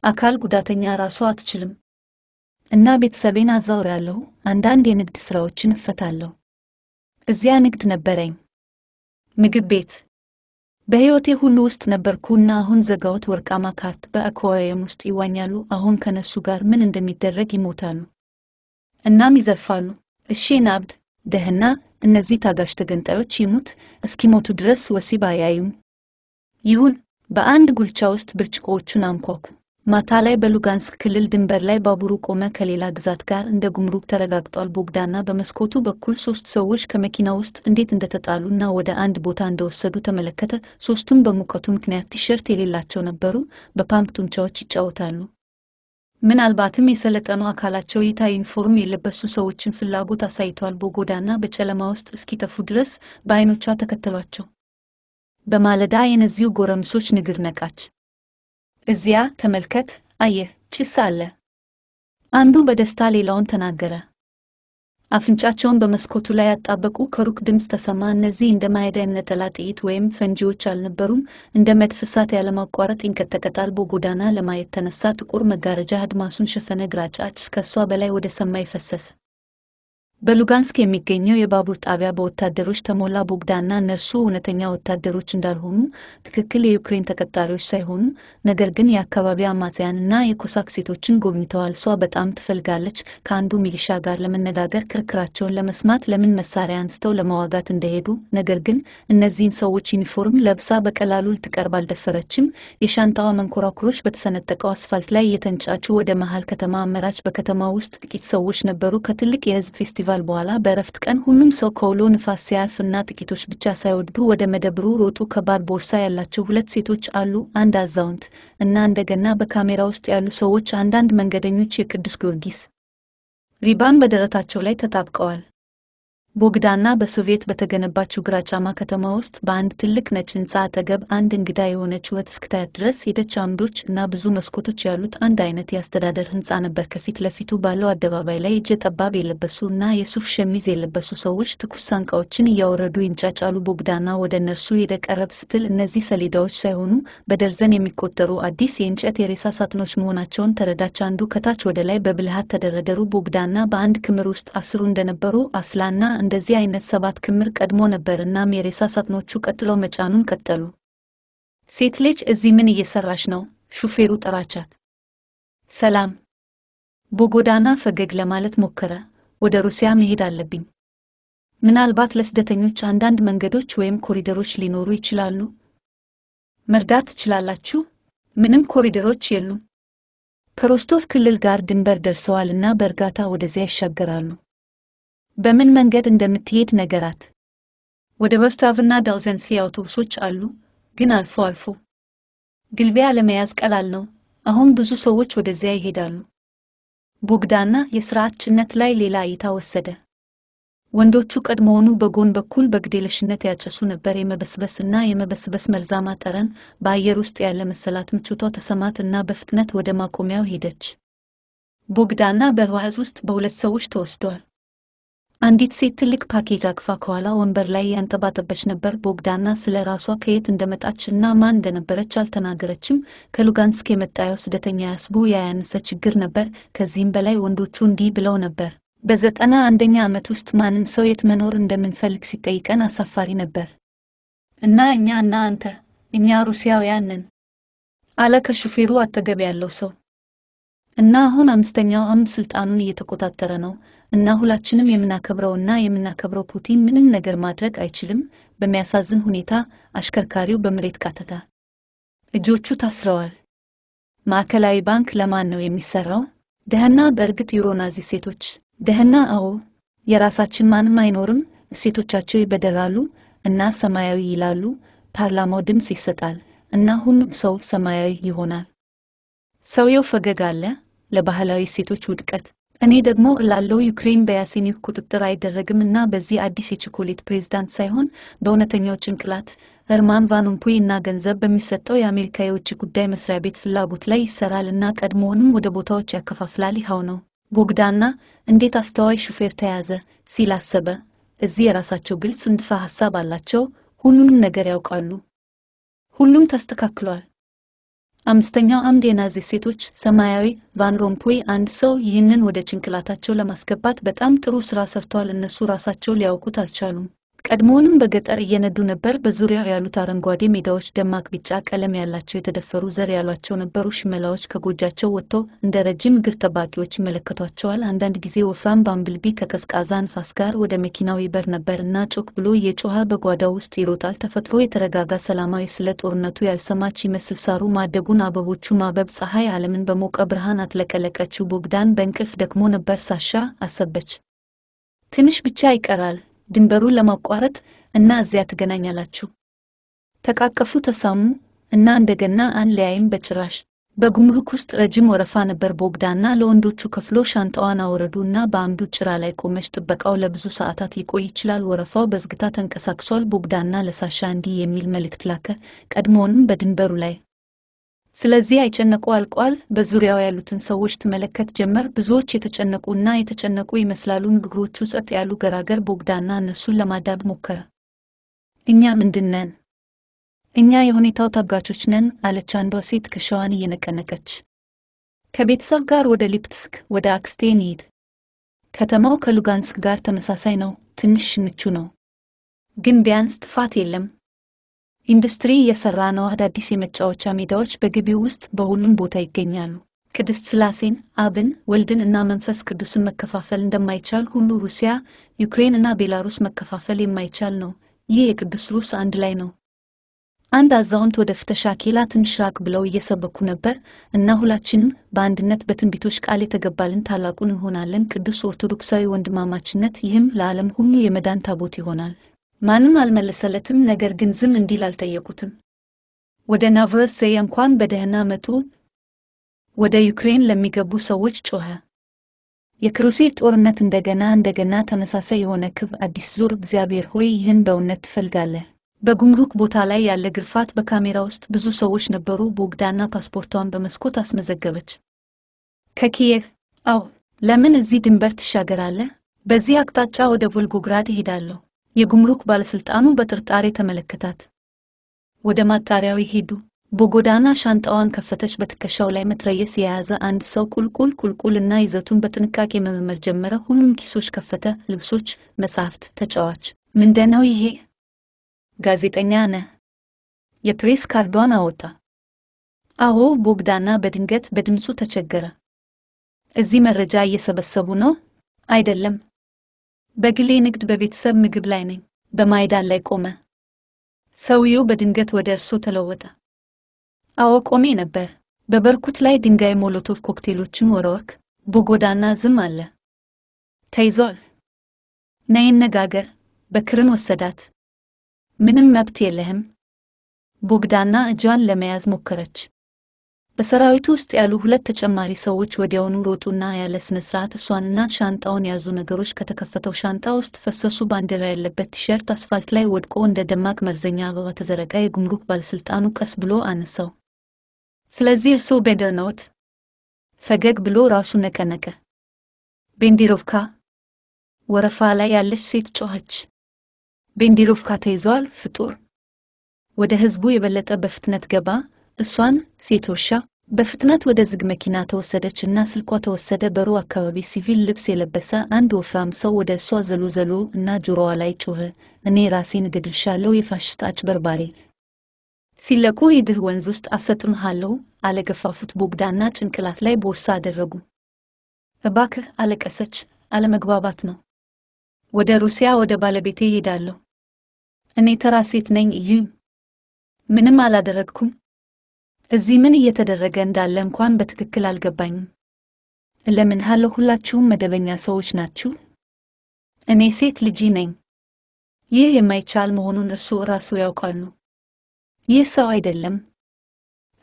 አካል ጉዳተኛ ራሷ አትችልም እና ቤተሰቤን አዛውራለሁ። አንዳንድ የንግድ ሥራዎችን እፈታለሁ። እዚያ ንግድ ነበረኝ፣ ምግብ ቤት። በሕይወቴ ሁሉ ውስጥ ነበርኩና አሁን ዘጋሁት። ወርቃማ ካርት በአኳዋየም ውስጥ ይዋኛሉ። አሁን ከነሱ ጋር ምን እንደሚደረግ ይሞታሉ እናም ይዘፋሉ። እሺ ናብድ ደህና እነዚህ ታጋሽ ተገንጣዮች ይሙት እስኪሞቱ ድረስ ወሲብ አያዩም። ይሁን በአንድ ጉልቻ ውስጥ ብርጭቆዎቹን አንኳኩ። ማታ ላይ በሉጋንስክ ክልል ድንበር ላይ ባቡሩ ቆመ። ከሌላ ግዛት ጋር እንደ ጉምሩክ ተረጋግጧል። ቦግዳና በመስኮቱ በኩል ሶስት ሰዎች ከመኪና ውስጥ እንዴት እንደተጣሉ እና ወደ አንድ ቦታ እንደወሰዱ ተመለከተ። ሶስቱም በሙቀቱ ምክንያት ቲሸርት የሌላቸው ነበሩ። በፓምፕ ጡንቻዎች ይጫወታሉ። ምናልባትም የሰለጠኑ አካላቸው የታ ዩኒፎርም የለበሱ ሰዎችን ፍላጎት አሳይተዋል። በጎዳና በጨለማ ውስጥ እስኪጠፉ ድረስ በዓይኖቿ ተከተሏቸው። በማለዳ የነዚሁ ጎረምሶች ንግር ነቃች። እዚያ ተመልከት፣ አየህ፣ ጭስ አለ። አንዱ በደስታ ሌላውን ተናገረ። አፍንጫቸውን በመስኮቱ ላይ ያጣበቁ ከሩቅ ድምፅ ተሰማ። እነዚህ እንደ ማዕድ አይነት ጥይት ወይም ፈንጂዎች አልነበሩም። እንደ መድፍ እሳት ያለማቋረጥ ይንቀጠቀጣል። በጎዳና ለማየት ተነሳ። ጥቁር መጋረጃ አድማሱን ሸፈነ። ግራጫ ጭስ ከእሷ በላይ ወደ ሰማይ ፈሰሰ። በሉጋንስክ የሚገኘው የባቡር ጣቢያ በወታደሮች ተሞላ። ቦግዳና እነርሱ እውነተኛ ወታደሮች እንዳልሆኑ ትክክል የዩክሬን ተቀጣሪዎች ሳይሆኑ ነገር ግን የአካባቢ አማጽያንና የኮሳክ ሴቶችን ጎብኝተዋል። እሷ በጣም ትፈልጋለች ከአንዱ ሚሊሻ ጋር ለመነጋገር ክርክራቸውን ለመስማት ለምን መሳሪያ አንስተው ለመዋጋት እንደሄዱ። ነገር ግን እነዚህን ሰዎች ዩኒፎርም ለብሳ በቀላሉ ልትቀርብ አልደፈረችም። የሻንጣዋ መንኮራኩሮች በተሰነጠቀው አስፋልት ላይ እየተንጫጩ ወደ መሀል ከተማ አመራች። በከተማ ውስጥ ጥቂት ሰዎች ነበሩ ከትልቅ የህዝብ ፌስቲቫል ፌስቲቫል በኋላ በእረፍት ቀን ሁሉም ሰው ከውሎ ንፋስ ሲያልፍና ጥቂቶች ብቻ ሳይወድቡ ወደ መደብሩ ሮጡ። ከባድ ቦርሳ ያላቸው ሁለት ሴቶች አሉ፣ አንድ አዛውንት እና እንደገና በካሜራ ውስጥ ያሉ ሰዎች። አንዳንድ መንገደኞች የቅዱስ ጊዮርጊስ ሪባን በደረታቸው ላይ ተጣብቀዋል። ቦግዳና በሶቪየት በተገነባችው ግራጫማ ከተማ ውስጥ በአንድ ትልቅ ነጭ ህንፃ አጠገብ አንድ እንግዳ የሆነች ወት እስክታያት ድረስ ሄደች። አምዶች እና ብዙ መስኮቶች ያሉት አንድ አይነት የአስተዳደር ሕንፃ ነበር። ከፊት ለፊቱ ባለው አደባባይ ላይ እጀ ጠባብ የለበሱ እና የሱፍ ሸሚዝ የለበሱ ሰዎች ትኩስ ሳንቃዎችን እያወረዱ ይንጫጫሉ። ቦግዳና ወደ እነርሱ ሄደ። ቀረብ ስትል እነዚህ ሰሌዳዎች ሳይሆኑ በደርዘን የሚቆጠሩ አዲስ የእንጨት የሬሳ ሳጥኖች መሆናቸውን ተረዳች። አንዱ ከታች ወደ ላይ በብልሃት ተደረደሩ። ቦግዳና በአንድ ክምር ውስጥ አስሩ እንደነበሩ አስላና እንደዚህ አይነት ሰባት ክምር ቀድሞ ነበርና ሜሬሳ ሳጥኖቹ ቀጥለው መጫኑን ቀጠሉ። ሴት ልጅ እዚህ ምን እየሰራሽ ነው? ሹፌሩ ጠራቻት። ሰላም። በጎዳና ፈገግ ለማለት ሞከረ። ወደ ሩሲያ መሄድ አለብኝ። ምናልባት ለስደተኞች አንዳንድ መንገዶች ወይም ኮሪደሮች ሊኖሩ ይችላሉ። መርዳት ትችላላችሁ? ምንም ኮሪደሮች የሉም። ከሮስቶቭ ክልል ጋር ድንበር ደርሰዋልና በእርጋታ ወደዚያ ይሻገራሉ። በምን መንገድ እንደምትሄድ ነገራት። ወደ ሮስታቭና ዳውዘንሲ አውቶቡሶች አሉ፣ ግን አልፎ አልፎ ግልቢያ ለመያዝ ቀላል ነው። አሁን ብዙ ሰዎች ወደዚያ ይሄዳሉ። ቦግዳና የሥርዓት ጭነት ላይ ሌላ እይታ ወሰደ። ወንዶቹ ቀድሞውኑ በጎን በኩል በግዴለሽነት ያጨሱ ነበር። የመበስበስና የመበስበስ መርዛማ ጠረን በአየር ውስጥ ያለ መሰላት ምቾቷ ተሰማት እና በፍጥነት ወደ ማቆሚያው ሄደች። ቦግዳና በህዋዝ ውስጥ በሁለት ሰዎች ተወስደዋል። አንዲት ሴት ትልቅ ፓኬጅ አቅፋ ከኋላ ወንበር ላይ ያንጠባጠበች ነበር። ቦግዳና ስለ ራሷ ከየት እንደመጣች እና ማን እንደነበረች አልተናገረችም። ከሉጋንስክ የመጣየው ስደተኛ ያስቡ ያያነሰ ችግር ነበር። ከዚህም በላይ ወንዶቹ እንዲህ ብለው ነበር። በዘጠና አንደኛ ዓመት ውስጥ ማንም ሰው የት መኖር እንደምንፈልግ ሲጠይቀን አሳፋሪ ነበር። እና እኛ እና አንተ እኛ ሩሲያውያን ነን አለ ከሹፌሩ አጠገብ ያለው ሰው። እና አሁን አምስተኛው አም ስልጣኑን እየተቆጣጠረ ነው። እና ሁላችንም የምናከብረውና የምናከብረው ፑቲን ምንም ነገር ማድረግ አይችልም። በሚያሳዝን ሁኔታ አሽከርካሪው በመሬት ካተተ፣ እጆቹ ታስረዋል። ማዕከላዊ ባንክ ለማን ነው የሚሰራው? ደህና በእርግጥ ዩሮናዚ ሴቶች ደህና። አዎ የራሳችን ማንም አይኖርም። እሴቶቻቸው ይበደራሉ እና ሰማያዊ ይላሉ። ፓርላማው ድምፅ ይሰጣል እና ሁሉም ሰው ሰማያዊ ይሆናል። ሰውየው ፈገግ አለ። ለባህላዊ ሴቶች ውድቀት እኔ ደግሞ እላለው ዩክሬን በያሴኒክ ቁጥጥር አይደረግም እና በዚህ አዲስ የቸኮሌት ፕሬዝዳንት ሳይሆን በእውነተኛው ጭንቅላት እርማን ቫኑምፑይ እና ገንዘብ በሚሰጠው የአሜሪካ የውጭ ጉዳይ መስሪያ ቤት ፍላጎት ላይ ይሰራል እና ቀድሞውንም ወደ ቦታዎች ያከፋፍላል። ይኸው ነው ቦግዳና እንዴት አስተዋይ ሹፌር ተያዘ ሲል አሰበ። እዚህ የራሳቸው ግልጽ ንድፈ ሐሳብ አላቸው። ሁሉንም ነገር ያውቃሉ። ሁሉም ተስተካክሏል። አምስተኛው አምድ የናዚ ሴቶች ሰማያዊ ቫን ሮምፑይ አንድ ሰው ይህንን ወደ ጭንቅላታቸው ለማስገባት በጣም ጥሩ ስራ ሰርተዋል። እነሱ ራሳቸው ሊያውቁት አልቻሉም። ቀድሞውንም በገጠር እየነዱ ነበር። በዙሪያው ያሉት አረንጓዴ ሜዳዎች ደማቅ ቢጫ ቀለም ያላቸው የተደፈሩ ዘር ያሏቸው ነበሩ። ሽመላዎች ከጎጃቸው ወጥተው እንደ ረጅም እግር ጠባቂዎች ይመለከቷቸዋል። አንዳንድ ጊዜ ወፍራም ባምብልቢ ከቀዝቃዛ ንፋስ ጋር ወደ መኪናው ይበር ነበር እና ጮክ ብሎ እየጮኸ በጓዳው ውስጥ ይሮጣል። ተፈጥሮ የተረጋጋ ሰላማዊ፣ ስለ ጦርነቱ ያልሰማች ይመስል ሳሩ ማደጉን፣ አበቦቹ ማበብ፣ ፀሐይ ዓለምን በሞቀ ብርሃን አትለቀለቀችው ቦግዳን በእንቅልፍ ደክሞ ነበር። ሳሻ አሰበች፣ ትንሽ ብቻ ይቀራል ድንበሩን ለማቋረጥ እና እዚያ ትገናኛላችሁ። ተቃቀፉ፣ ተሳሙ እና እንደገና አንለያይም በጭራሽ። በጉምሩክ ውስጥ ረጅም ወረፋ ነበር። ቦግዳና ለወንዶቹ ከፍሎ ሻንጣዋን አወረዱ እና በአንዱ ጭራ ላይ ቆመች። ጥበቃው ለብዙ ሰዓታት ሊቆይ ይችላል። ወረፋው በዝግታ ተንቀሳቅሷል። ቦግዳና ለሳሻ እንዲህ የሚል መልእክት ላከ፣ ቀድሞውንም በድንበሩ ላይ ስለዚህ አይጨነቁ አልቋል። በዙሪያው ያሉትን ሰዎች ትመለከት ጀመር። ብዙዎች የተጨነቁ እና የተጨነቁ ይመስላሉ። ንግግሮቹ ጸጥ ያሉ፣ ገራገር ቦግዳና እነሱን ለማዳብ ሞከረ። እኛ ምንድን ነን? እኛ የሁኔታው ታጋቾች ነን አለች አንዷ ሴት ከሸዋን እየነቀነቀች። ከቤተሰብ ጋር ወደ ሊፕትስክ ወደ አክስቴ እንሂድ። ከተማው ከሉጋንስክ ጋር ተመሳሳይ ነው። ትንሽ ምቹ ነው፣ ግን ቢያንስ ጥፋት የለም ኢንዱስትሪ የሰራ ነው። አዳዲስ የመጫወቻ ሜዳዎች በግቢው ውስጥ በሁሉም ቦታ ይገኛሉ። ቅድስት ስላሴን፣ አብን፣ ወልድን እና መንፈስ ቅዱስን መከፋፈል እንደማይቻል ሁሉ ሩሲያ፣ ዩክሬን እና ቤላሩስ መከፋፈል የማይቻል ነው። ይህ የቅዱስ ሩስ አንድ ላይ ነው። አንድ አዛውንት ወደ ፍተሻ ኬላ ትንሽ ራቅ ብለው እየሰበኩ ነበር እና ሁላችንም በአንድነት በትንቢቶች ቃል የተገባልን ታላቁን እንሆናለን። ቅዱስ ኦርቶዶክሳዊ ወንድማማችነት፣ ይህም ለዓለም ሁሉ የመዳን ታቦት ይሆናል። ማንም አልመለሰለትም። ነገር ግን ዝም እንዲል አልጠየቁትም። ወደ ናቨርሴይ እንኳን በደህና መጡ። ወደ ዩክሬን ለሚገቡ ሰዎች ጮኸ። የክሩሴድ ጦርነት እንደገና እንደገና ተመሳሳይ የሆነ ክብ አዲስ ዙር። እግዚአብሔር ሆይ ይህን በእውነት ትፈልጋለህ? በጉምሩክ ቦታ ላይ ያለ ግርፋት በካሜራ ውስጥ ብዙ ሰዎች ነበሩ። ቦግዳና ፓስፖርቷን በመስኮት አስመዘገበች። ከኪየቭ አዎ፣ ለምን እዚህ ድንበር ትሻገራለህ? በዚህ አቅጣጫ ወደ ቮልጎግራድ እሄዳለሁ። የጉምሩክ ባለሥልጣኑ በጥርጣሬ ተመለከታት። ወደ ማጣሪያው ሄዱ። በጎዳና ሻንጣዋን ከፈተች። በትከሻው ላይ መትረየስ የያዘ አንድ ሰው ቁልቁል ቁልቁል እና ይዘቱን በጥንቃቄ መመርመር ጀመረ። ሁሉም ኪሶች ከፈተ። ልብሶች፣ መጽሐፍት፣ ተጫዋች። ምንድነው ይሄ? ጋዜጠኛ ነህ? የፕሬስ ካርዷን አወጣ። አዎ። ቦግዳና በድንገት በድምፁ ተቸገረ። እዚህ መረጃ እየሰበሰቡ ነው አይደለም? በግሌ ንግድ በቤተሰብ ምግብ ላይ ነኝ። በማይዳን ላይ ቆመ። ሰውየው በድንገት ወደ እርሶ ተለወጠ። አዎ ቆሜ ነበር። በበርኩት ላይ ድንጋይ ሞሎቶቭ ኮክቴሎችን ወረወርክ። በጎዳና ዝም አለ። ተይዟል። ነይ በክርን ወሰዳት። ምንም መብት የለህም። ቦግዳና እጇን ለመያዝ ሞከረች። በሰራዊቱ ውስጥ ያሉ ሁለት ተጨማሪ ሰዎች ወዲያውኑ ሮጡና ያለ ስነ ስርዓት እሷንና ሻንጣውን የያዙ ነገሮች ከተከፈተው ሻንጣ ውስጥ ፈሰሱ። ባንዲራ ያለበት ቲሸርት አስፋልት ላይ ወድቆ እንደ ደማቅ መርዘኛ አበባ ተዘረጋ። የጉምሩክ ባለሥልጣኑ ቀስ ብሎ አነሳው። ስለዚህ እርስዎ ቤንደር ነዎት? ፈገግ ብሎ ራሱ ነቀነቀ። ቤንዲሮፍካ ወረፋ ላይ ያለች ሴት ጮኸች። ቤንዲሮፍካ ተይዘዋል። ፍጡር! ወደ ሕዝቡ የበለጠ በፍጥነት ገባ። እሷን ሴቶሻ በፍጥነት ወደ ዝግ መኪና ተወሰደች እና ስልኳ ተወሰደ። በሩ አካባቢ ሲቪል ልብስ የለበሰ አንድ ወፍራም ሰው ወደ እሷ ዘሎ ዘሎ እና ጆሮዋ ላይ ጮኸ፣ እኔ ራሴን እገድልሻለሁ የፋሽስት አጭበርባሪ! ሲለቁ ሂድህ፣ ወንዝ ውስጥ አሰጥምሃለሁ አለገፋፉት። ቦግዳና ጭንቅላት ላይ ቦርሳ አደረጉ። እባክህ አለቀሰች፣ አለመግባባት ነው። ወደ ሩሲያ ወደ ባለቤቴ ይሄዳለሁ። እኔ ተራ ሴት ነኝ። እዩ፣ ምንም አላደረግኩም እዚህ ምን እየተደረገ እንዳለ እንኳን በትክክል አልገባኝም። ለምን እለምንሃለሁ ሁላችሁም መደበኛ ሰዎች ናችሁ? እኔ ሴት ልጅ ነኝ። ይህ የማይቻል መሆኑን እርሱ እራሱ ያውቃሉ። ይህ ሰው አይደለም።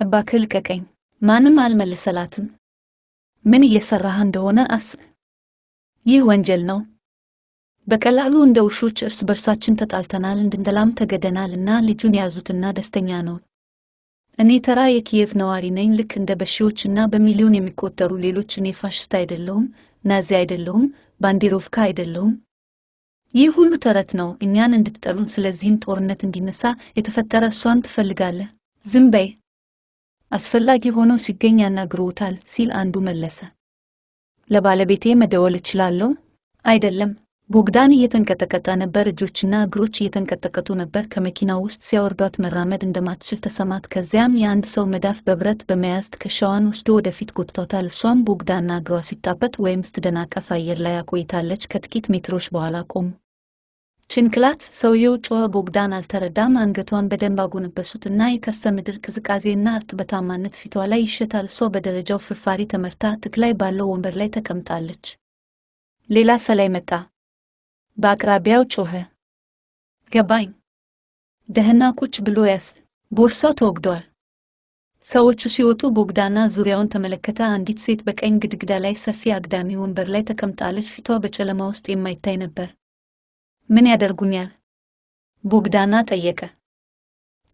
እባክህ ልቀቀኝ። ማንም አልመለሰላትም። ምን እየሰራህ እንደሆነ አስብ። ይህ ወንጀል ነው። በቀላሉ እንደ ውሾች እርስ በርሳችን ተጣልተናል፣ እንድንደላም ተገደናል እና ልጁን ያዙትና ደስተኛ ነው። እኔ ተራ የኪየቭ ነዋሪ ነኝ። ልክ እንደ በሺዎች በሚሊዮን የሚቆጠሩ ሌሎች። እኔ ፋሽስት አይደለውም ናዚ አይደለውም ባንዲሮፍካ አይደለውም። ይህ ሁሉ ተረት ነው፣ እኛን እንድትጠሉን። ስለዚህም ጦርነት እንዲነሳ የተፈጠረ እሷን ትፈልጋለህ። ዝም በይ፣ አስፈላጊ ሆኖ ሲገኝ ያናግሮታል ሲል አንዱ መለሰ። ለባለቤቴ መደወል እችላለሁ? አይደለም ቦግዳን እየተንቀጠቀጠ ነበር። እጆችና እግሮች እየተንቀጠቀጡ ነበር። ከመኪና ውስጥ ሲያወርዷት መራመድ እንደማትችል ተሰማት። ከዚያም የአንድ ሰው መዳፍ በብረት በመያዝ ትከሻዋን ወስዶ ወደፊት ጎትቷታል። እሷም ቦግዳና እግሯ ሲታበጥ ወይም ስትደናቀፍ አየር ላይ አቆይታለች። ከጥቂት ሜትሮች በኋላ ቆሙ። ጭንቅላት ሰውየው ጮኸ። ቦግዳን አልተረዳም። አንገቷን በደንብ አጎነበሱት እና የከርሰ ምድር ቅዝቃዜና እርጥበታማነት ፊቷ ላይ ይሸታል። እሷ በደረጃው ፍርፋሪ ተመርታ ትክ ላይ ባለው ወንበር ላይ ተቀምጣለች። ሌላ ሰላይ መጣ። በአቅራቢያው ጮኸ። ገባኝ። ደህና ቁጭ ብሎ ያስ ቦርሳው ተወግዷል። ሰዎቹ ሲወጡ ቦግዳና ዙሪያውን ተመለከተ። አንዲት ሴት በቀኝ ግድግዳ ላይ ሰፊ አግዳሚ ወንበር ላይ ተቀምጣለች። ፊቷ በጨለማ ውስጥ የማይታይ ነበር። ምን ያደርጉኛል? ቦግዳና ጠየቀ።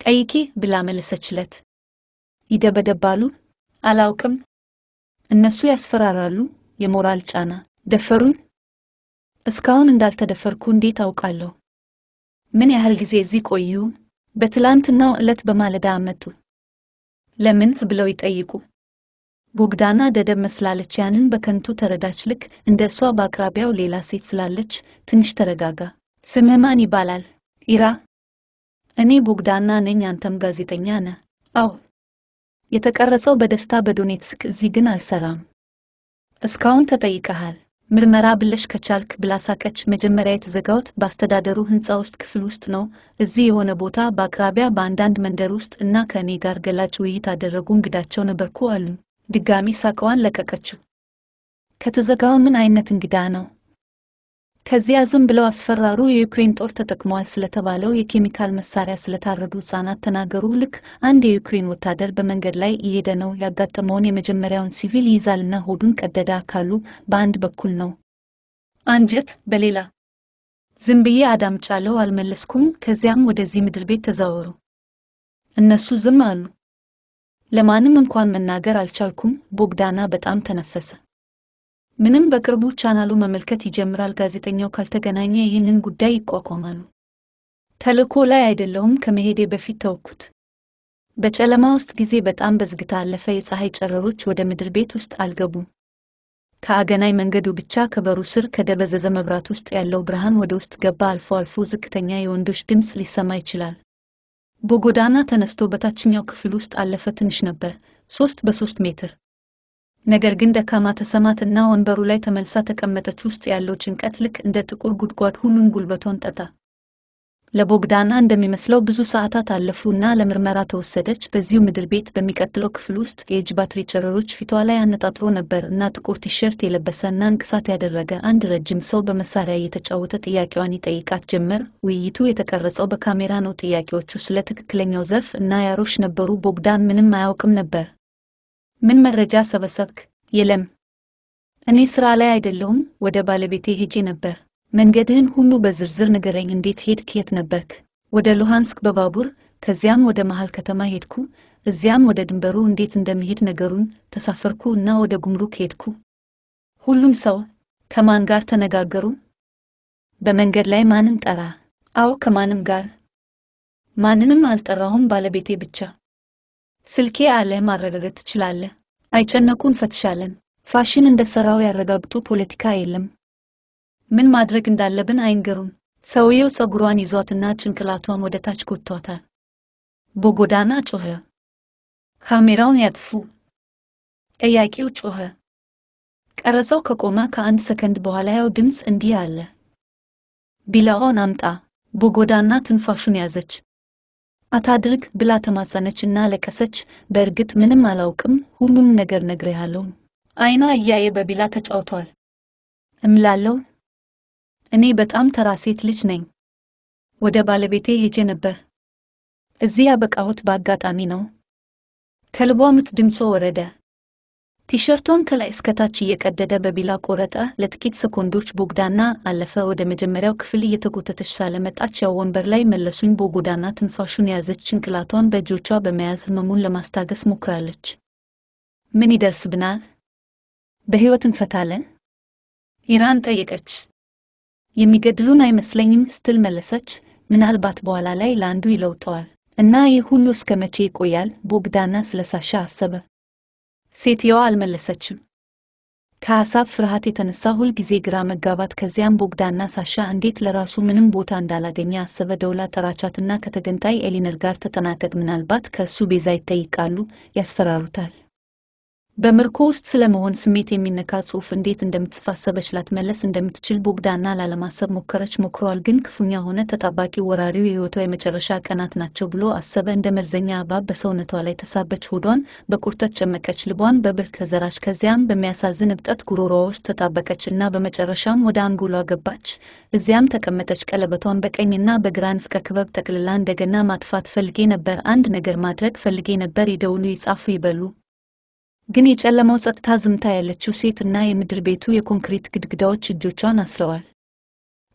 ጠይቂ ብላ መለሰችለት። ይደበደባሉ? አላውቅም። እነሱ ያስፈራራሉ። የሞራል ጫና ደፈሩን እስካሁን እንዳልተደፈርኩ እንዴት አውቃለሁ? ምን ያህል ጊዜ እዚህ ቆዩ? በትላንትናው ዕለት በማለዳ አመጡ። ለምን ብለው ይጠይቁ። ቦግዳና ደደብ መስላለች። ያንን በከንቱ ተረዳች። ልክ እንደ እሷ በአቅራቢያው ሌላ ሴት ስላለች ትንሽ ተረጋጋ። ስምህ ማን ይባላል? ኢራ። እኔ ቦግዳና ነኝ። አንተም ጋዜጠኛ ነህ? አዎ። የተቀረጸው በደስታ በዶኔትስክ እዚህ ግን አልሰራም። እስካሁን ተጠይቀሃል። ምርመራ ብለሽ ከቻልክ ብላ ሳቀች። መጀመሪያ የተዘጋውት በአስተዳደሩ ህንፃ ውስጥ ክፍል ውስጥ ነው። እዚህ የሆነ ቦታ በአቅራቢያ በአንዳንድ መንደር ውስጥ እና ከእኔ ጋር ገላጭ ውይይት አደረጉ። እንግዳቸው ነበርኩ አሉ። ድጋሚ ሳቀዋን ለቀቀችው። ከተዘጋው ምን አይነት እንግዳ ነው? ከዚያ ዝም ብለው አስፈራሩ። የዩክሬን ጦር ተጠቅመዋል ስለተባለው የኬሚካል መሳሪያ ስለታረዱ ህጻናት ተናገሩ። ልክ አንድ የዩክሬን ወታደር በመንገድ ላይ እየሄደ ነው። ያጋጠመውን የመጀመሪያውን ሲቪል ይይዛልና ሆዱን ቀደደ። አካሉ በአንድ በኩል ነው፣ አንጀት በሌላ። ዝም ብዬ አዳምጫለሁ፣ አልመለስኩም። ከዚያም ወደዚህ ምድር ቤት ተዛወሩ። እነሱ ዝም አሉ። ለማንም እንኳን መናገር አልቻልኩም። ቦግዳና በጣም ተነፈሰ። ምንም በቅርቡ ቻናሉ መመልከት ይጀምራል። ጋዜጠኛው ካልተገናኘ ይህንን ጉዳይ ይቋቋማሉ። ተልእኮ ላይ አይደለሁም። ከመሄዴ በፊት ተወኩት። በጨለማ ውስጥ ጊዜ በጣም በዝግታ አለፈ። የፀሐይ ጨረሮች ወደ ምድር ቤት ውስጥ አልገቡም። ከአገናኝ መንገዱ ብቻ ከበሩ ስር ከደበዘዘ መብራት ውስጥ ያለው ብርሃን ወደ ውስጥ ገባ። አልፎ አልፎ ዝቅተኛ የወንዶች ድምፅ ሊሰማ ይችላል። በጎዳና ተነስቶ በታችኛው ክፍል ውስጥ አለፈ። ትንሽ ነበር፣ ሶስት በሶስት ሜትር ነገር ግን ደካማ ተሰማትና ወንበሩ ላይ ተመልሳ ተቀመጠች። ውስጥ ያለው ጭንቀት ልክ እንደ ጥቁር ጉድጓድ ሁሉን ጉልበቷን ጠጣ። ለቦግዳና እንደሚመስለው ብዙ ሰዓታት አለፉ እና ለምርመራ ተወሰደች። በዚሁ ምድር ቤት በሚቀጥለው ክፍል ውስጥ የእጅ ባትሪ ጨረሮች ፊቷ ላይ አነጣጥሮ ነበር እና ጥቁር ቲሸርት የለበሰ እና እንቅሳት ያደረገ አንድ ረጅም ሰው በመሳሪያ እየተጫወተ ጥያቄዋን ይጠይቃት ጀመር። ውይይቱ የተቀረጸው በካሜራ ነው። ጥያቄዎቹ ስለ ትክክለኛው ዘርፍ እና ያሮሽ ነበሩ። ቦግዳን ምንም አያውቅም ነበር። ምን መረጃ ሰበሰብክ? የለም እኔ ስራ ላይ አይደለሁም። ወደ ባለቤቴ ሄጄ ነበር። መንገድህን ሁሉ በዝርዝር ንገረኝ። እንዴት ሄድክ? የት ነበርክ? ወደ ሉሃንስክ በባቡር ከዚያም ወደ መሃል ከተማ ሄድኩ። እዚያም ወደ ድንበሩ እንዴት እንደሚሄድ ነገሩን ተሳፈርኩ እና ወደ ጉምሩክ ሄድኩ። ሁሉም ሰው ከማን ጋር ተነጋገሩ? በመንገድ ላይ ማንን ጠራ? አዎ ከማንም ጋር ማንንም አልጠራሁም፣ ባለቤቴ ብቻ። ስልኬ አለ ማረጋገጥ ትችላለህ። አይጨነቁ፣ እንፈትሻለን። ፋሽን እንደ ሰራው ያረጋግጡ። ፖለቲካ የለም። ምን ማድረግ እንዳለብን አይንገሩም። ሰውየው ጸጉሯን ይዟትና ጭንቅላቷን ወደ ታች ጎትቷታል። በጎዳና ጮኸ። ካሜራውን ያጥፉ! ጠያቂው ጮኸ። ቀረጸው ከቆመ ከአንድ ሰከንድ በኋላ ያው ድምፅ እንዲህ አለ፣ ቢላዋን አምጣ። በጎዳና ትንፋሹን ያዘች። አታድርግ ብላ እና ለቀሰች። በእርግጥ ምንም አላውቅም፣ ሁሉም ነገር ነግሬሃለሁ። አይኗ እያየ በቢላ ተጫውቷል። እምላለሁ። እኔ በጣም ተራ ሴት ልጅ ነኝ። ወደ ባለቤቴ ሄጄ ነበር። እዚህ ያበቃሁት በአጋጣሚ ነው። ከልቧ ምት ድምፆ ወረደ። ቲሸርቷን ከላይ እስከታች እየቀደደ በቢላ ቆረጠ። ለጥቂት ሰኮንዶች ቦግዳና አለፈ። ወደ መጀመሪያው ክፍል እየተጎተተች ሳለመጣች ያው ወንበር ላይ መለሱኝ። ቦጎዳና ትንፋሹን የያዘች ጭንቅላቷን በእጆቿ በመያዝ ህመሙን ለማስታገስ ሞክራለች። ምን ይደርስብናል? በሕይወት እንፈታለን? ኢራን ጠየቀች። የሚገድሉን አይመስለኝም ስትል መለሰች። ምናልባት በኋላ ላይ ለአንዱ ይለውጠዋል እና ይህ ሁሉ እስከ መቼ ይቆያል? ቦግዳና ስለሳሻ አሰበ። ሴትየዋ አልመለሰችም። ከሐሳብ ፍርሃት የተነሳ ሁልጊዜ ግራ መጋባት። ከዚያም ቦግዳና ሳሻ እንዴት ለራሱ ምንም ቦታ እንዳላገኘ አሰበ። ደውላ ተራቻትና ከተገንጣይ ኤሊነር ጋር ተጠናቀቅ። ምናልባት ከእሱ ቤዛ ይጠይቃሉ፣ ያስፈራሩታል በምርኮ ውስጥ ስለመሆን ስሜት የሚነካ ጽሁፍ እንዴት እንደምትጽፍ አሰበች። ላትመለስ እንደምትችል ቦግዳና ላለማሰብ ሞከረች። ሞክሯል፣ ግን ክፉኛ ሆነ። ተጣባቂ ወራሪው የህይወቷ የመጨረሻ ቀናት ናቸው ብሎ አሰበ። እንደ መርዘኛ እባብ በሰውነቷ ላይ ተሳበች። ሆዷን በቁርጠት ጨመቀች፣ ልቧን በብር ከዘራች። ከዚያም በሚያሳዝን እብጠት ጉሮሯ ውስጥ ተጣበቀች እና በመጨረሻም ወደ አንጎሏ ገባች። እዚያም ተቀመጠች። ቀለበቷን በቀኝና በግራ ንፍቀ ክበብ ጠቅልላ እንደገና ማጥፋት ፈልጌ ነበር። አንድ ነገር ማድረግ ፈልጌ ነበር። ይደውሉ፣ ይጻፉ፣ ይበሉ ግን የጨለማው ጸጥታ ዝምታ ያለችው ሴት እና የምድር ቤቱ የኮንክሪት ግድግዳዎች እጆቿን አስረዋል።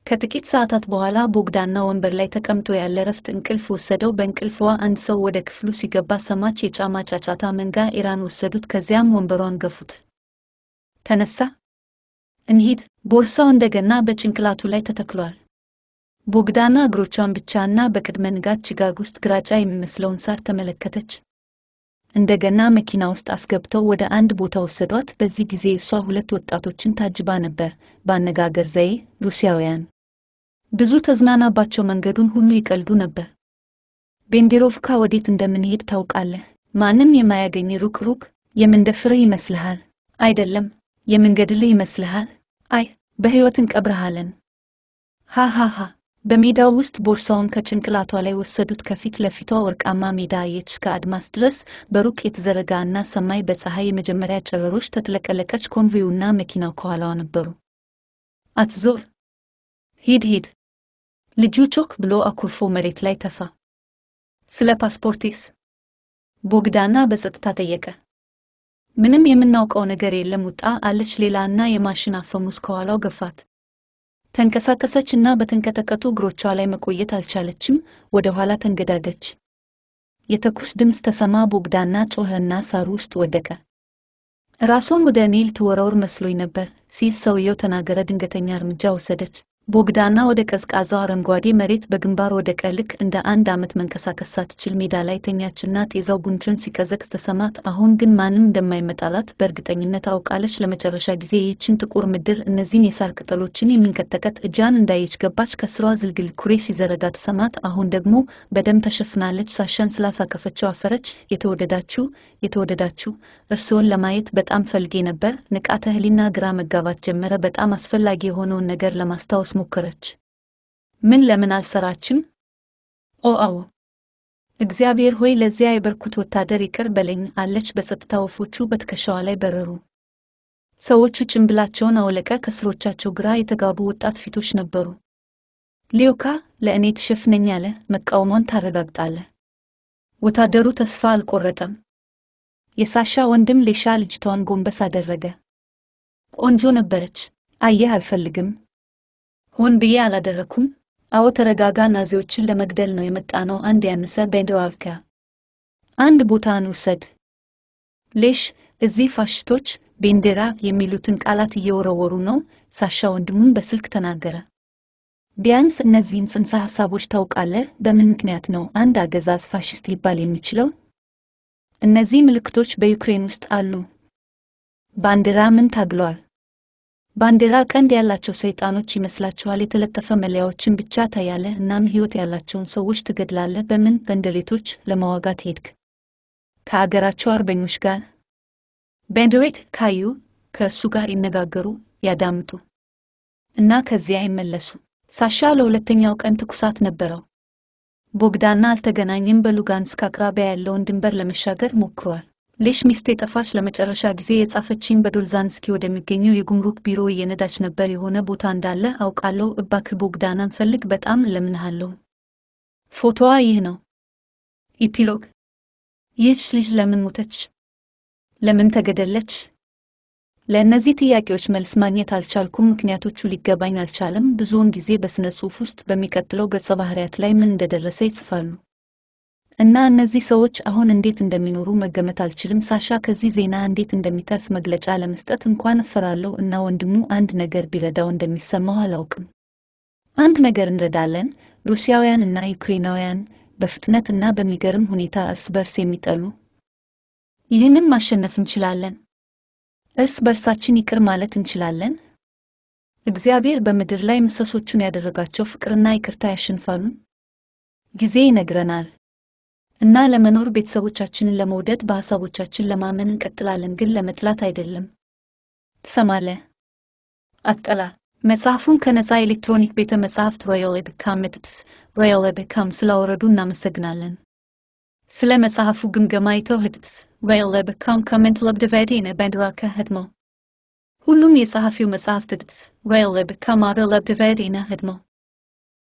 ከጥቂት ሰዓታት በኋላ ቦግዳና ወንበር ላይ ተቀምጦ ያለ ረፍት እንቅልፍ ወሰደው። በእንቅልፍዋ አንድ ሰው ወደ ክፍሉ ሲገባ ሰማች። የጫማ ጫጫታ መንጋ ኢራን ወሰዱት። ከዚያም ወንበሯን ገፉት። ተነሳ፣ እንሂድ። ቦርሳው እንደገና በጭንቅላቱ ላይ ተተክሏል። ቦግዳና እግሮቿን ብቻና በቅድመ ንጋት ጭጋግ ውስጥ ግራጫ የሚመስለውን ሳር ተመለከተች። እንደገና መኪና ውስጥ አስገብተው ወደ አንድ ቦታ ወሰዷት። በዚህ ጊዜ እሷ ሁለት ወጣቶችን ታጅባ ነበር፣ በአነጋገር ዘዬ ሩሲያውያን። ብዙ ተዝናናባቸው። መንገዱን ሁሉ ይቀልዱ ነበር። ቤንዴሮቭካ ወዴት እንደምንሄድ ታውቃለህ? ማንም የማያገኝ ሩቅ ሩቅ። የምንደፍርህ ይመስልሃል? አይደለም። የምንገድልህ ይመስልሃል? አይ፣ በሕይወት እንቀብረሃለን። ሃሃሃ በሜዳው ውስጥ ቦርሳውን ከጭንቅላቷ ላይ ወሰዱት። ከፊት ለፊቷ ወርቃማ ሜዳ የች እስከ አድማስ ድረስ በሩቅ የተዘረጋ እና ሰማይ በፀሐይ የመጀመሪያ ጨረሮች ተትለቀለቀች። ኮንቮዩና መኪናው ከኋላዋ ነበሩ። አትዞር፣ ሂድ፣ ሂድ። ልጁ ቾክ ብሎ አኩርፎ መሬት ላይ ተፋ። ስለ ፓስፖርቴስ ቦግዳና በጸጥታ ጠየቀ። ምንም የምናውቀው ነገር የለም ውጣ አለች። ሌላና የማሽን አፈሙዝ ከኋላው ገፋት። ተንቀሳቀሰች እና በተንቀጠቀጡ እግሮቿ ላይ መቆየት አልቻለችም፣ ወደ ኋላ ተንገዳገች። የተኩስ ድምፅ ተሰማ። ቦግዳና ጮኸና ሳሩ ውስጥ ወደቀ። ራሷን ወደ እኔ ልትወረውር መስሎኝ ነበር ሲል ሰውየው ተናገረ። ድንገተኛ እርምጃ ወሰደች። ቦግዳና ወደ ቀዝቃዛው አረንጓዴ መሬት በግንባር ወደ ቀልክ እንደ አንድ ዓመት መንቀሳቀስ ሳትችል ሜዳ ላይ ተኛችና ጤዛው ጉንጯን ሲቀዘቅዝ ተሰማት። አሁን ግን ማንም እንደማይመጣላት በእርግጠኝነት አውቃለች። ለመጨረሻ ጊዜ ይህችን ጥቁር ምድር፣ እነዚህን የሳር ቅጠሎችን የሚንቀጠቀጥ እጃን እንዳየች ገባች። ከስሯ ዝልግል ኩሬ ሲዘረጋ ተሰማት። አሁን ደግሞ በደም ተሸፍናለች። ሳሻን ስላሳከፈችው አፈረች። የተወደዳችሁ የተወደዳችሁ እርስዎን ለማየት በጣም ፈልጌ ነበር። ንቃተ ህሊና ግራ መጋባት ጀመረ። በጣም አስፈላጊ የሆነውን ነገር ለማስታወስ ሞከረች። ምን ለምን አልሰራችም? ኦ አዎ እግዚአብሔር ሆይ ለዚያ የበርኩት ወታደር ይቅር በለኝ አለች። በጸጥታ ወፎቹ በትከሻዋ ላይ በረሩ። ሰዎቹ ጭንብላቸውን አውለቀ። ከስሮቻቸው ግራ የተጋቡ ወጣት ፊቶች ነበሩ። ሊዮካ ለእኔ ትሸፍነኝ አለ። መቃወሟን ታረጋግጣለ። ወታደሩ ተስፋ አልቆረጠም። የሳሻ ወንድም ሌሻ ልጅቷን ጎንበስ አደረገ። ቆንጆ ነበረች። አየህ አልፈልግም ሆን ብዬ አላደረኩም። አዎ ተረጋጋ፣ ናዚዎችን ለመግደል ነው የመጣ ነው። አንድ ያነሰ በንደዋብከ አንድ ቦታን ውሰድ ሌሽ እዚህ ፋሽስቶች ቤንዴራ የሚሉትን ቃላት እየወረወሩ ነው፣ ሳሻ ወንድሙን በስልክ ተናገረ። ቢያንስ እነዚህን ጽንሰ ሐሳቦች ታውቃለህ። በምን ምክንያት ነው አንድ አገዛዝ ፋሽስት ሊባል የሚችለው? እነዚህ ምልክቶች በዩክሬን ውስጥ አሉ። ባንዲራ ምን ታግሏል? ባንዲራ ቀንድ ያላቸው ሰይጣኖች ይመስላችኋል? የተለጠፈ መለያዎችን ብቻ ታያለህ፣ እናም ሕይወት ያላቸውን ሰዎች ትገድላለህ። በምን በንደሬቶች ለመዋጋት ሄድክ? ከአገራቸው አርበኞች ጋር በንደሬት ካዩ ከእሱ ጋር ይነጋገሩ፣ ያዳምጡ እና ከዚያ ይመለሱ። ሳሻ ለሁለተኛው ቀን ትኩሳት ነበረው። ቦግዳና አልተገናኘም። በሉጋንስክ አቅራቢያ ያለውን ድንበር ለመሻገር ሞክሯል። ሌሽ ሚስቴ ጠፋች ለመጨረሻ ጊዜ የጻፈችኝ በዶልዛንስኪ ወደሚገኘው የጉምሩክ ቢሮ እየነዳች ነበር። የሆነ ቦታ እንዳለ አውቃለሁ። እባክህ ቦግዳናን ፈልግ፣ በጣም እለምንሃለሁ። ፎቶዋ ይህ ነው። ኢፒሎግ ይህች ልጅ ለምን ሞተች? ለምን ተገደለች? ለእነዚህ ጥያቄዎች መልስ ማግኘት አልቻልኩም። ምክንያቶቹ ሊገባኝ አልቻለም። ብዙውን ጊዜ በሥነ ጽሑፍ ውስጥ በሚቀጥለው ገጸ ባህሪያት ላይ ምን እንደደረሰ ይጽፋሉ። እና እነዚህ ሰዎች አሁን እንዴት እንደሚኖሩ መገመት አልችልም። ሳሻ ከዚህ ዜና እንዴት እንደሚተርፍ መግለጫ ለመስጠት እንኳን እፈራለሁ እና ወንድሙ አንድ ነገር ቢረዳው እንደሚሰማው አላውቅም። አንድ ነገር እንረዳለን። ሩሲያውያን እና ዩክሬናውያን በፍጥነት እና በሚገርም ሁኔታ እርስ በርስ የሚጠሉ ይህንን ማሸነፍ እንችላለን። እርስ በርሳችን ይቅር ማለት እንችላለን። እግዚአብሔር በምድር ላይ ምሰሶቹን ያደረጋቸው ፍቅርና ይቅርታ ያሸንፋሉ። ጊዜ ይነግረናል። እና ለመኖር ቤተሰቦቻችንን ለመውደድ በሐሳቦቻችን ለማመን እንቀጥላለን፣ ግን ለመጥላት አይደለም። ትሰማለህ? አትጠላ። መጽሐፉን ከነጻ ኤሌክትሮኒክ ቤተ መጽሐፍት ሮያል ኤድካም ሜትፕስ ሮያል ኤድካም ስላወረዱ እናመሰግናለን። ስለ መጽሐፉ ግምገማ ይቶ ህድብስ ሮያል ኤድካም ከመንት ለብድቫዴነ ባንድራ ከህድመው ሁሉም የጸሐፊው መጽሐፍት ህድብስ ሮያል ኤድካም አደ ለብድቫዴነ ህድመው